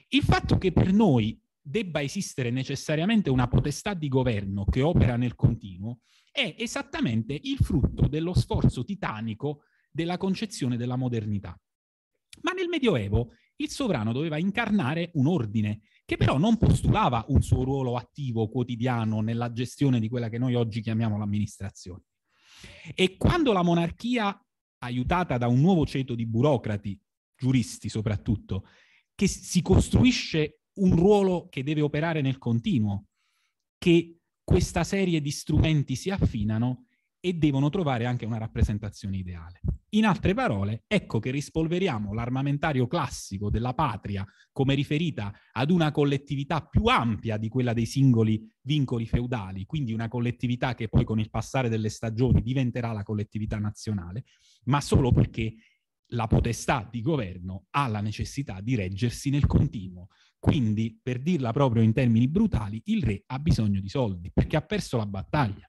Il fatto che per noi debba esistere necessariamente una potestà di governo che opera nel continuo è esattamente il frutto dello sforzo titanico della concezione della modernità. Ma nel Medioevo il sovrano doveva incarnare un ordine che però non postulava un suo ruolo attivo quotidiano nella gestione di quella che noi oggi chiamiamo l'amministrazione. E quando la monarchia, aiutata da un nuovo ceto di burocrati, giuristi soprattutto, che si costruisce un ruolo che deve operare nel continuo, che questa serie di strumenti si affinano e devono trovare anche una rappresentazione ideale. In altre parole, ecco che rispolveriamo l'armamentario classico della patria come riferita ad una collettività più ampia di quella dei singoli vincoli feudali, quindi una collettività che poi con il passare delle stagioni diventerà la collettività nazionale, ma solo perché la potestà di governo ha la necessità di reggersi nel continuo. Quindi, per dirla proprio in termini brutali, il re ha bisogno di soldi perché ha perso la battaglia.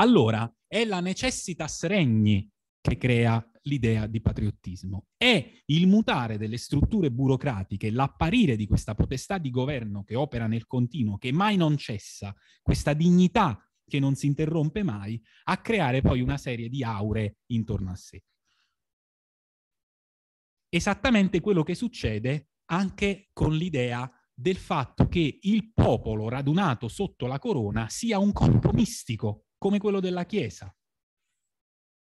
Allora è la necessitas regni che crea l'idea di patriottismo. È il mutare delle strutture burocratiche, l'apparire di questa potestà di governo che opera nel continuo, che mai non cessa, questa dignità che non si interrompe mai, a creare poi una serie di aure intorno a sé. Esattamente quello che succede anche con l'idea del fatto che il popolo radunato sotto la corona sia un corpo mistico, come quello della Chiesa.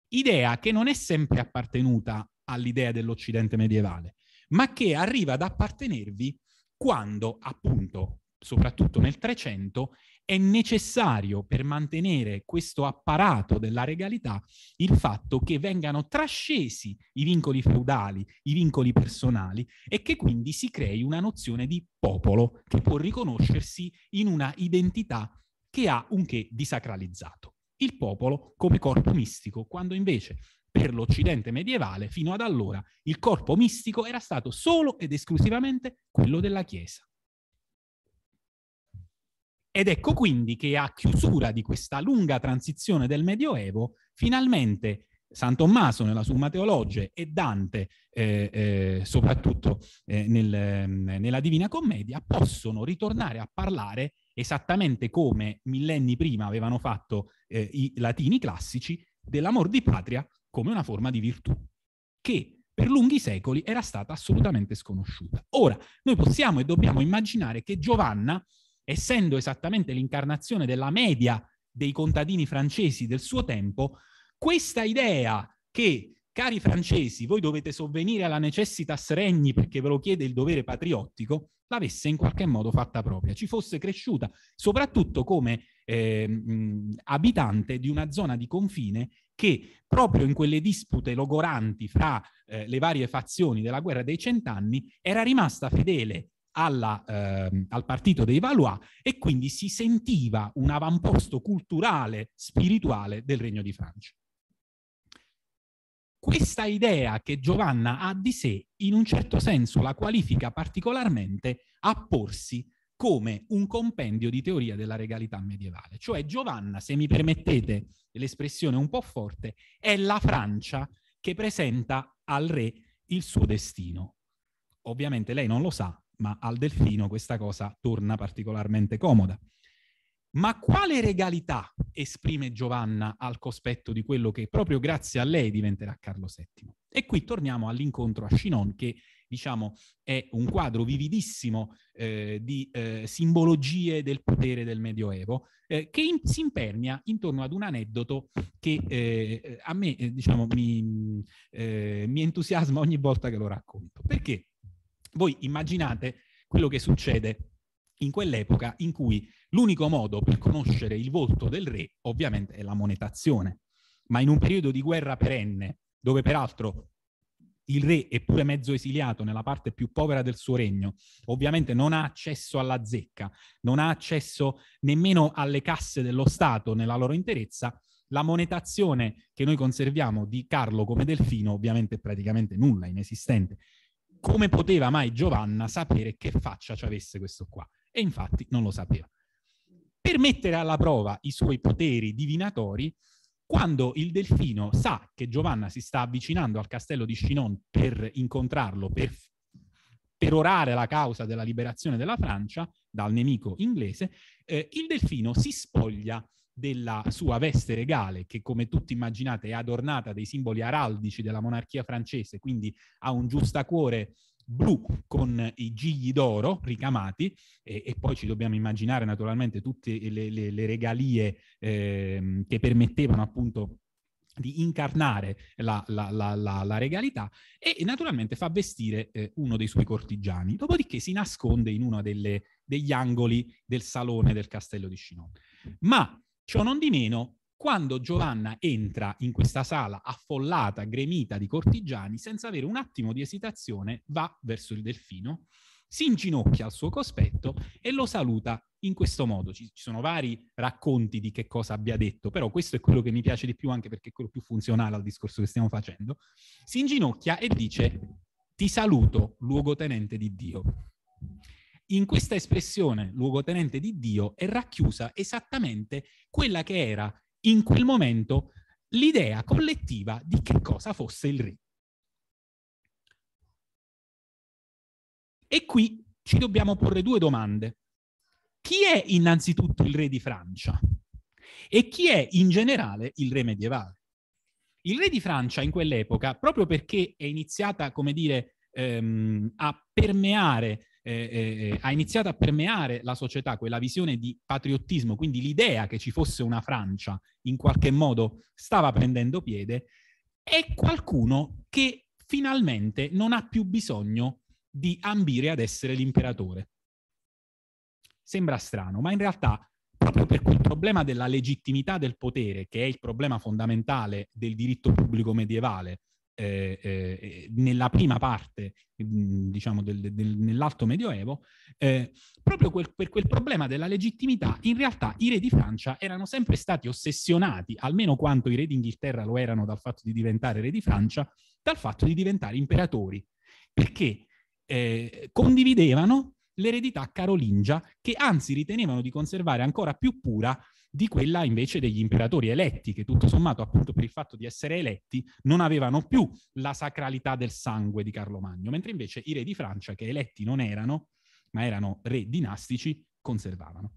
Idea che non è sempre appartenuta all'idea dell'Occidente medievale, ma che arriva ad appartenervi quando, appunto, soprattutto nel Trecento, è necessario per mantenere questo apparato della regalità il fatto che vengano trascesi i vincoli feudali, i vincoli personali e che quindi si crei una nozione di popolo che può riconoscersi in una identità che ha un che di sacralizzato, il popolo come corpo mistico, quando invece per l'Occidente medievale, fino ad allora, il corpo mistico era stato solo ed esclusivamente quello della Chiesa. Ed ecco quindi che a chiusura di questa lunga transizione del Medioevo, finalmente San Tommaso nella Summa Teologia e Dante, eh, eh, soprattutto eh, nel, ehm, nella Divina Commedia, possono ritornare a parlare esattamente come millenni prima avevano fatto eh, i latini classici, dell'amor di patria come una forma di virtù, che per lunghi secoli era stata assolutamente sconosciuta. Ora, noi possiamo e dobbiamo immaginare che Giovanna, essendo esattamente l'incarnazione della media dei contadini francesi del suo tempo, questa idea che cari francesi, voi dovete sovvenire alla necessitas regni perché ve lo chiede il dovere patriottico, l'avesse in qualche modo fatta propria, ci fosse cresciuta, soprattutto come eh, mh, abitante di una zona di confine che proprio in quelle dispute logoranti fra eh, le varie fazioni della guerra dei cent'anni era rimasta fedele alla, eh, al partito dei Valois e quindi si sentiva un avamposto culturale, spirituale del Regno di Francia questa idea che Giovanna ha di sé, in un certo senso la qualifica particolarmente a porsi come un compendio di teoria della regalità medievale. Cioè Giovanna, se mi permettete l'espressione un po' forte, è la Francia che presenta al re il suo destino. Ovviamente lei non lo sa, ma al delfino questa cosa torna particolarmente comoda. Ma quale regalità esprime Giovanna al cospetto di quello che proprio grazie a lei diventerà Carlo VII? E qui torniamo all'incontro a Chinon che diciamo è un quadro vividissimo eh, di eh, simbologie del potere del Medioevo eh, che in, si impernia intorno ad un aneddoto che eh, a me eh, diciamo mi, eh, mi entusiasma ogni volta che lo racconto. Perché voi immaginate quello che succede in quell'epoca in cui l'unico modo per conoscere il volto del re ovviamente è la monetazione, ma in un periodo di guerra perenne, dove peraltro il re è pure mezzo esiliato nella parte più povera del suo regno, ovviamente non ha accesso alla zecca, non ha accesso nemmeno alle casse dello Stato nella loro interezza, la monetazione che noi conserviamo di Carlo come delfino ovviamente è praticamente nulla, inesistente. Come poteva mai Giovanna sapere che faccia ci avesse questo qua? e infatti non lo sapeva. Per mettere alla prova i suoi poteri divinatori, quando il delfino sa che Giovanna si sta avvicinando al castello di Chinon per incontrarlo, per, per orare la causa della liberazione della Francia dal nemico inglese, eh, il delfino si spoglia della sua veste regale, che come tutti immaginate è adornata dei simboli araldici della monarchia francese, quindi ha un giustacuore blu con i gigli d'oro ricamati e, e poi ci dobbiamo immaginare naturalmente tutte le, le, le regalie eh, che permettevano appunto di incarnare la, la, la, la, regalità e naturalmente fa vestire eh, uno dei suoi cortigiani, dopodiché si nasconde in uno delle, degli angoli del salone del castello di Chinon. Ma ciò non di meno quando Giovanna entra in questa sala affollata, gremita di cortigiani, senza avere un attimo di esitazione, va verso il delfino, si inginocchia al suo cospetto e lo saluta in questo modo. Ci, ci, sono vari racconti di che cosa abbia detto, però questo è quello che mi piace di più anche perché è quello più funzionale al discorso che stiamo facendo. Si inginocchia e dice ti saluto, luogotenente di Dio. In questa espressione, luogotenente di Dio, è racchiusa esattamente quella che era in quel momento l'idea collettiva di che cosa fosse il re. E qui ci dobbiamo porre due domande. Chi è innanzitutto il re di Francia? E chi è in generale il re medievale? Il re di Francia in quell'epoca, proprio perché è iniziata, come dire, ehm, a permeare eh, eh, eh, ha iniziato a permeare la società quella visione di patriottismo, quindi l'idea che ci fosse una Francia in qualche modo stava prendendo piede, è qualcuno che finalmente non ha più bisogno di ambire ad essere l'imperatore. Sembra strano, ma in realtà proprio per quel problema della legittimità del potere, che è il problema fondamentale del diritto pubblico medievale, eh, eh, eh, nella prima parte, mm, diciamo, del, del, nell'alto medioevo, eh, proprio quel, per quel problema della legittimità, in realtà i re di Francia erano sempre stati ossessionati, almeno quanto i re d'Inghilterra lo erano dal fatto di diventare re di Francia, dal fatto di diventare imperatori, perché eh, condividevano l'eredità carolingia, che anzi ritenevano di conservare ancora più pura di quella invece degli imperatori eletti, che tutto sommato appunto per il fatto di essere eletti non avevano più la sacralità del sangue di Carlo Magno, mentre invece i re di Francia, che eletti non erano, ma erano re dinastici, conservavano.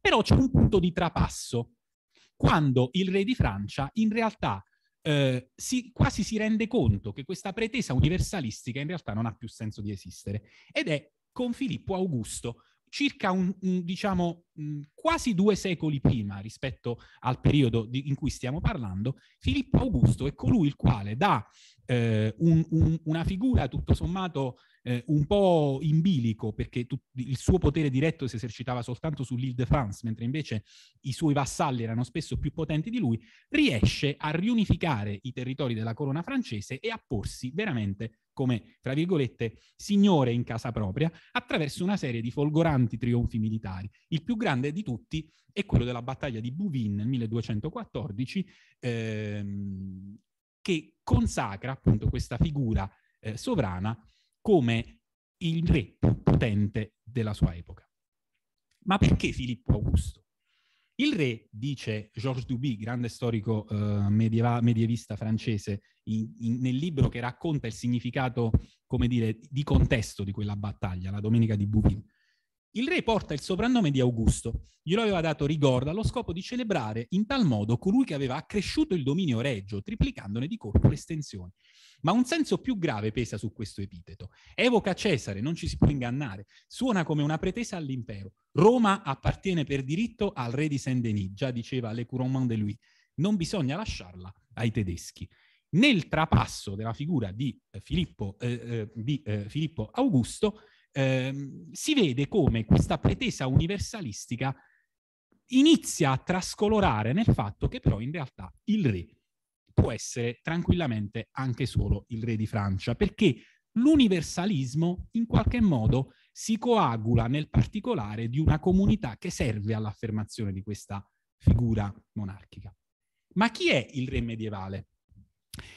Però c'è un punto di trapasso, quando il re di Francia in realtà eh, si, quasi si rende conto che questa pretesa universalistica in realtà non ha più senso di esistere ed è con Filippo Augusto circa un, un, diciamo, quasi due secoli prima rispetto al periodo di, in cui stiamo parlando, Filippo Augusto è colui il quale da eh, un, una figura tutto sommato eh, un po' in bilico, perché tu, il suo potere diretto si esercitava soltanto sull'Île de France, mentre invece i suoi vassalli erano spesso più potenti di lui, riesce a riunificare i territori della corona francese e a porsi veramente come, tra virgolette, signore in casa propria, attraverso una serie di folgoranti trionfi militari. Il più grande di tutti è quello della battaglia di Bouvines nel 1214, ehm, che consacra appunto questa figura eh, sovrana come il re più potente della sua epoca. Ma perché Filippo Augusto? Il re, dice Georges Duby, grande storico eh, medieva, medievista francese, in, in, nel libro che racconta il significato, come dire, di contesto di quella battaglia, la Domenica di Bouvines, il re porta il soprannome di Augusto, glielo aveva dato Rigorda allo scopo di celebrare in tal modo colui che aveva accresciuto il dominio regio, triplicandone di colpo l'estensione. Ma un senso più grave pesa su questo epiteto. Evoca Cesare, non ci si può ingannare, suona come una pretesa all'impero. Roma appartiene per diritto al re di Saint-Denis, già diceva Le Couronnement de Louis. Non bisogna lasciarla ai tedeschi. Nel trapasso della figura di eh, Filippo, eh, eh, di, eh, Filippo Augusto, Ehm, si vede come questa pretesa universalistica inizia a trascolorare nel fatto che però in realtà il re può essere tranquillamente anche solo il re di Francia, perché l'universalismo in qualche modo si coagula nel particolare di una comunità che serve all'affermazione di questa figura monarchica. Ma chi è il re medievale?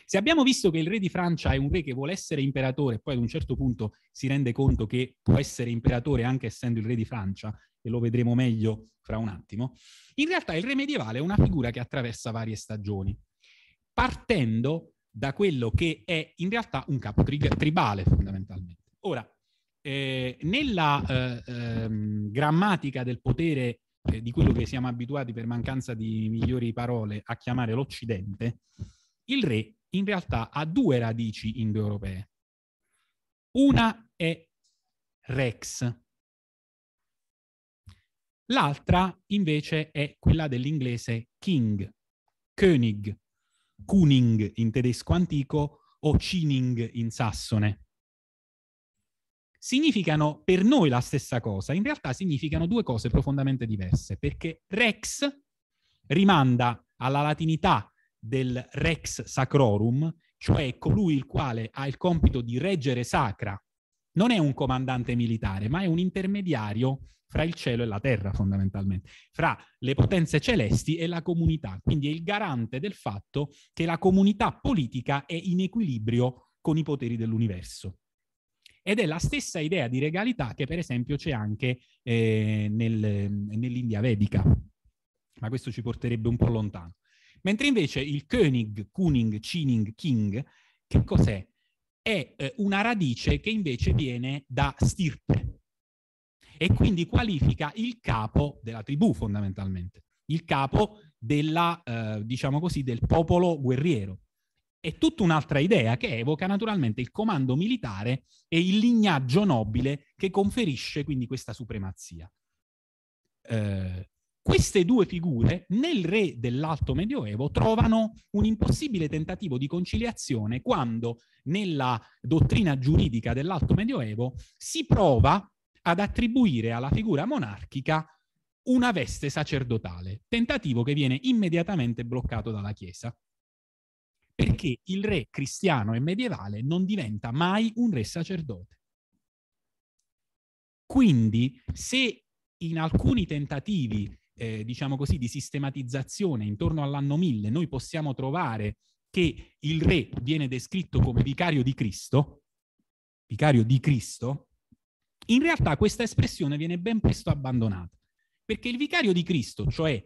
Se abbiamo visto che il re di Francia è un re che vuole essere imperatore e poi ad un certo punto si rende conto che può essere imperatore anche essendo il re di Francia, e lo vedremo meglio fra un attimo, in realtà il re medievale è una figura che attraversa varie stagioni, partendo da quello che è in realtà un capo tri- tribale fondamentalmente. Ora, eh, nella eh, eh, grammatica del potere eh, di quello che siamo abituati per mancanza di migliori parole a chiamare l'Occidente, il re in realtà ha due radici indoeuropee. Una è rex, l'altra invece è quella dell'inglese king, König, Kuning in tedesco antico o Cining in sassone. Significano per noi la stessa cosa, in realtà significano due cose profondamente diverse, perché rex rimanda alla latinità del Rex Sacrorum, cioè colui il quale ha il compito di reggere sacra. Non è un comandante militare, ma è un intermediario fra il cielo e la terra, fondamentalmente, fra le potenze celesti e la comunità. Quindi è il garante del fatto che la comunità politica è in equilibrio con i poteri dell'universo. Ed è la stessa idea di regalità che, per esempio, c'è anche eh, nel, nell'India vedica. Ma questo ci porterebbe un po' lontano. Mentre invece il König, Kuning, Cining, King, che cos'è? È eh, una radice che invece viene da stirpe e quindi qualifica il capo della tribù fondamentalmente, il capo della, eh, diciamo così, del popolo guerriero. È tutta un'altra idea che evoca naturalmente il comando militare e il lignaggio nobile che conferisce quindi questa supremazia. Eh, queste due figure nel re dell'alto medioevo trovano un impossibile tentativo di conciliazione quando nella dottrina giuridica dell'alto medioevo si prova ad attribuire alla figura monarchica una veste sacerdotale, tentativo che viene immediatamente bloccato dalla Chiesa, perché il re cristiano e medievale non diventa mai un re sacerdote. Quindi, se in alcuni tentativi eh, diciamo così, di sistematizzazione intorno all'anno 1000 noi possiamo trovare che il re viene descritto come vicario di Cristo, vicario di Cristo, in realtà questa espressione viene ben presto abbandonata, perché il vicario di Cristo, cioè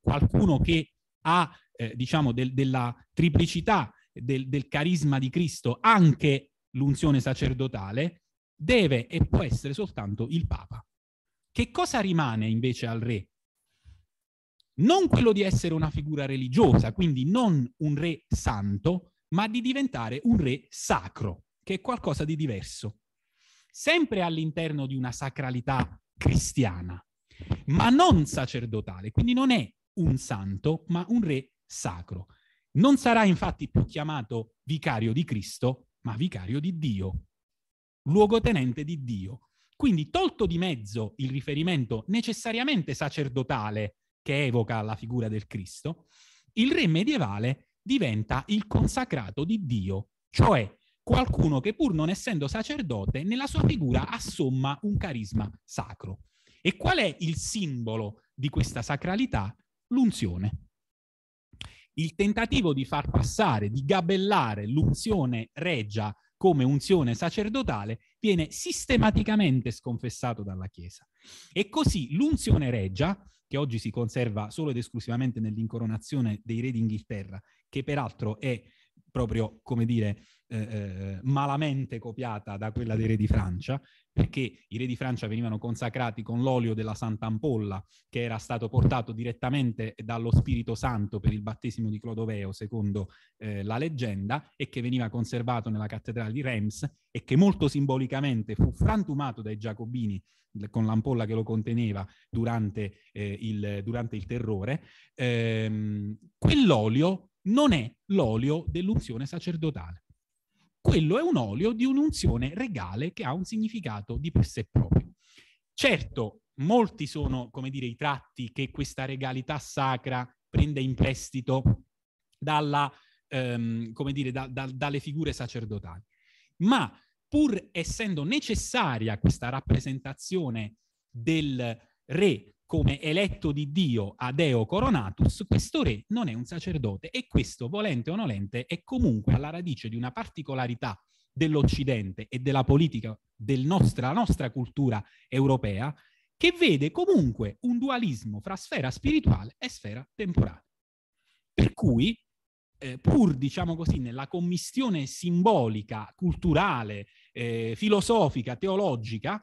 qualcuno che ha, eh, diciamo, del, della triplicità del, del carisma di Cristo, anche l'unzione sacerdotale, deve e può essere soltanto il Papa. Che cosa rimane invece al re non quello di essere una figura religiosa, quindi non un re santo, ma di diventare un re sacro, che è qualcosa di diverso, sempre all'interno di una sacralità cristiana, ma non sacerdotale, quindi non è un santo, ma un re sacro. Non sarà infatti più chiamato vicario di Cristo, ma vicario di Dio, luogotenente di Dio. Quindi tolto di mezzo il riferimento necessariamente sacerdotale che evoca la figura del Cristo, il re medievale diventa il consacrato di Dio, cioè qualcuno che pur non essendo sacerdote, nella sua figura assomma un carisma sacro. E qual è il simbolo di questa sacralità? L'unzione. Il tentativo di far passare, di gabellare l'unzione regia come unzione sacerdotale viene sistematicamente sconfessato dalla Chiesa. E così l'unzione regia che oggi si conserva solo ed esclusivamente nell'incoronazione dei re d'Inghilterra, che peraltro è proprio, come dire, eh, eh, malamente copiata da quella dei re di Francia, perché i re di Francia venivano consacrati con l'olio della Santa Ampolla, che era stato portato direttamente dallo Spirito Santo per il battesimo di Clodoveo, secondo eh, la leggenda, e che veniva conservato nella cattedrale di Reims e che molto simbolicamente fu frantumato dai giacobini eh, con l'ampolla che lo conteneva durante, eh, il, durante il, terrore. Ehm, quell'olio non è l'olio dell'unzione sacerdotale. Quello è un olio di un'unzione regale che ha un significato di per sé proprio. Certo, molti sono, come dire, i tratti che questa regalità sacra prende in prestito dalla, ehm, come dire, da, da, dalle figure sacerdotali. Ma pur essendo necessaria questa rappresentazione del re come eletto di Dio a Deo coronatus, questo re non è un sacerdote e questo, volente o nolente, è comunque alla radice di una particolarità dell'Occidente e della politica della nostra, nostra cultura europea che vede comunque un dualismo fra sfera spirituale e sfera temporale. Per cui, eh, pur diciamo così, nella commistione simbolica, culturale, eh, filosofica, teologica,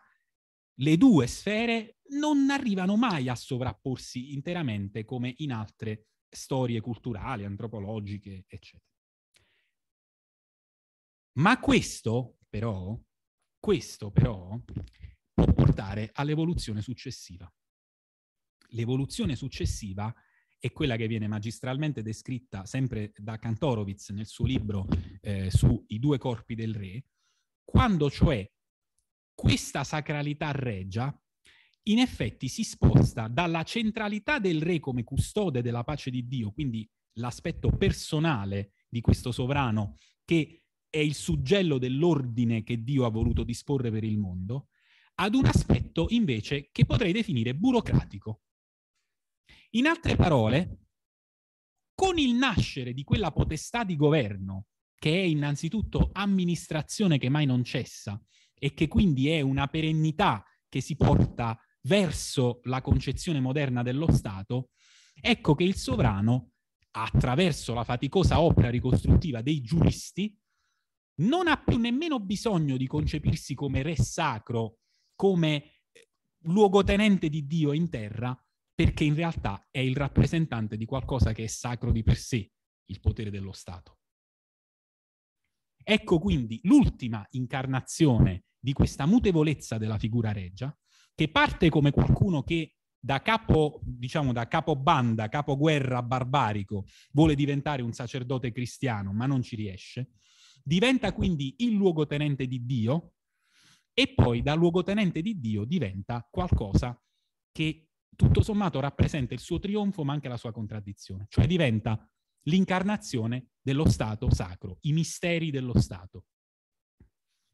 le due sfere non arrivano mai a sovrapporsi interamente come in altre storie culturali, antropologiche, eccetera. Ma questo, però, questo però può portare all'evoluzione successiva. L'evoluzione successiva è quella che viene magistralmente descritta sempre da Kantorowicz nel suo libro eh, sui due corpi del re, quando cioè questa sacralità regia in effetti si sposta dalla centralità del re come custode della pace di Dio, quindi l'aspetto personale di questo sovrano che è il suggello dell'ordine che Dio ha voluto disporre per il mondo, ad un aspetto invece che potrei definire burocratico. In altre parole, con il nascere di quella potestà di governo, che è innanzitutto amministrazione che mai non cessa, e che quindi è una perennità che si porta verso la concezione moderna dello Stato, ecco che il sovrano, attraverso la faticosa opera ricostruttiva dei giuristi, non ha più nemmeno bisogno di concepirsi come re sacro, come eh, luogotenente di Dio in terra, perché in realtà è il rappresentante di qualcosa che è sacro di per sé, il potere dello Stato. Ecco quindi l'ultima incarnazione di questa mutevolezza della figura regia, che parte come qualcuno che da capo, diciamo, da capobanda, capoguerra barbarico, vuole diventare un sacerdote cristiano, ma non ci riesce, diventa quindi il luogotenente di Dio e poi da luogotenente di Dio diventa qualcosa che tutto sommato rappresenta il suo trionfo, ma anche la sua contraddizione, cioè diventa l'incarnazione dello Stato sacro, i misteri dello Stato.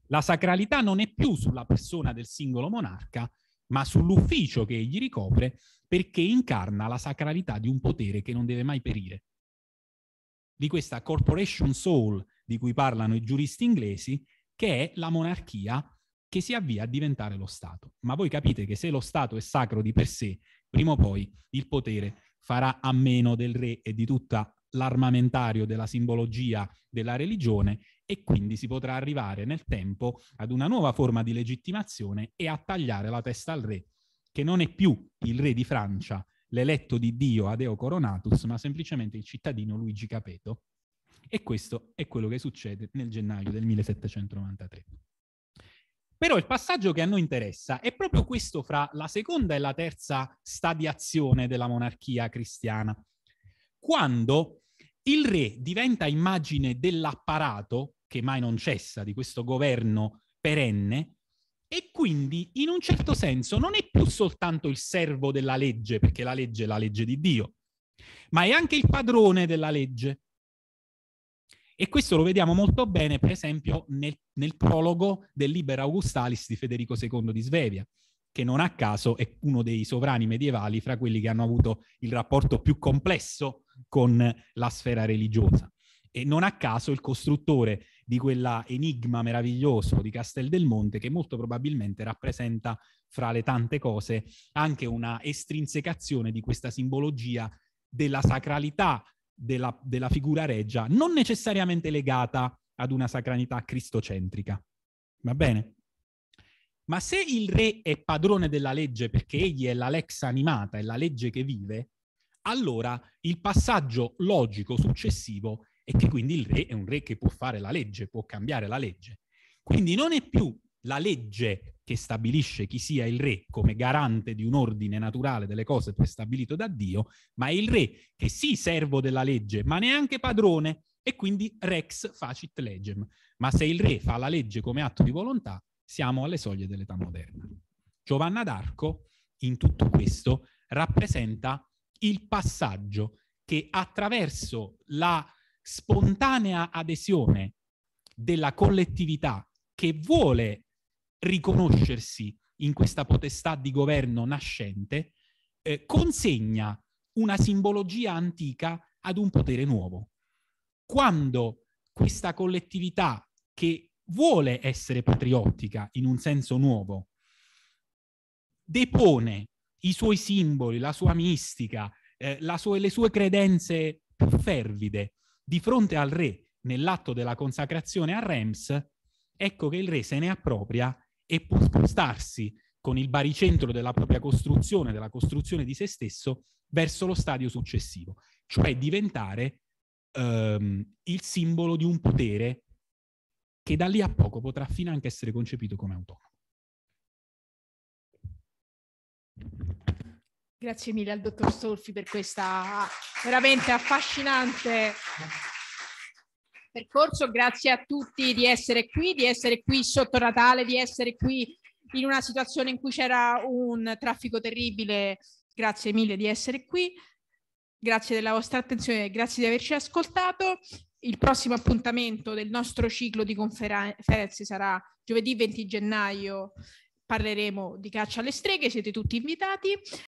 La sacralità non è più sulla persona del singolo monarca, ma sull'ufficio che egli ricopre perché incarna la sacralità di un potere che non deve mai perire. Di questa corporation soul di cui parlano i giuristi inglesi, che è la monarchia che si avvia a diventare lo Stato. Ma voi capite che se lo Stato è sacro di per sé, prima o poi il potere farà a meno del re e di tutta l'armamentario della simbologia della religione e quindi si potrà arrivare nel tempo ad una nuova forma di legittimazione e a tagliare la testa al re, che non è più il re di Francia, l'eletto di Dio Adeo Coronatus, ma semplicemente il cittadino Luigi Capeto. E questo è quello che succede nel gennaio del 1793. Però il passaggio che a noi interessa è proprio questo fra la seconda e la terza stadiazione della monarchia cristiana, quando il re diventa immagine dell'apparato, che mai non cessa, di questo governo perenne, e quindi in un certo senso non è più soltanto il servo della legge, perché la legge è la legge di Dio, ma è anche il padrone della legge. E questo lo vediamo molto bene, per esempio, nel, nel prologo del Liber Augustalis di Federico II di Svevia, che non a caso è uno dei sovrani medievali fra quelli che hanno avuto il rapporto più complesso con la sfera religiosa. E non a caso il costruttore di quella enigma meraviglioso di Castel del Monte, che molto probabilmente rappresenta, fra le tante cose, anche una estrinsecazione di questa simbologia della sacralità della, della figura reggia, non necessariamente legata ad una sacralità cristocentrica. Va bene? Ma se il re è padrone della legge perché egli è la lex animata, è la legge che vive, allora il passaggio logico successivo è che quindi il re è un re che può fare la legge, può cambiare la legge. Quindi non è più la legge che stabilisce chi sia il re come garante di un ordine naturale delle cose prestabilito da Dio, ma è il re che sì servo della legge, ma neanche padrone, e quindi rex facit legem. Ma se il re fa la legge come atto di volontà, siamo alle soglie dell'età moderna. Giovanna d'Arco, in tutto questo, rappresenta il passaggio che attraverso la spontanea adesione della collettività che vuole riconoscersi in questa potestà di governo nascente, eh, consegna una simbologia antica ad un potere nuovo. Quando questa collettività che vuole essere patriottica in un senso nuovo depone i suoi simboli, la sua mistica, eh, sua, le sue credenze più fervide di fronte al re nell'atto della consacrazione a Rems, ecco che il re se ne appropria e può spostarsi con il baricentro della propria costruzione, della costruzione di se stesso, verso lo stadio successivo, cioè diventare ehm, il simbolo di un potere che da lì a poco potrà fino anche essere concepito come autonomo. Grazie mille al dottor Solfi per questa veramente affascinante percorso. Grazie a tutti di essere qui, di essere qui sotto Natale, di essere qui in una situazione in cui c'era un traffico terribile. Grazie mille di essere qui. Grazie della vostra attenzione, grazie di averci ascoltato. Il prossimo appuntamento del nostro ciclo di conferenze sarà giovedì 20 gennaio parleremo di caccia alle streghe, siete tutti invitati.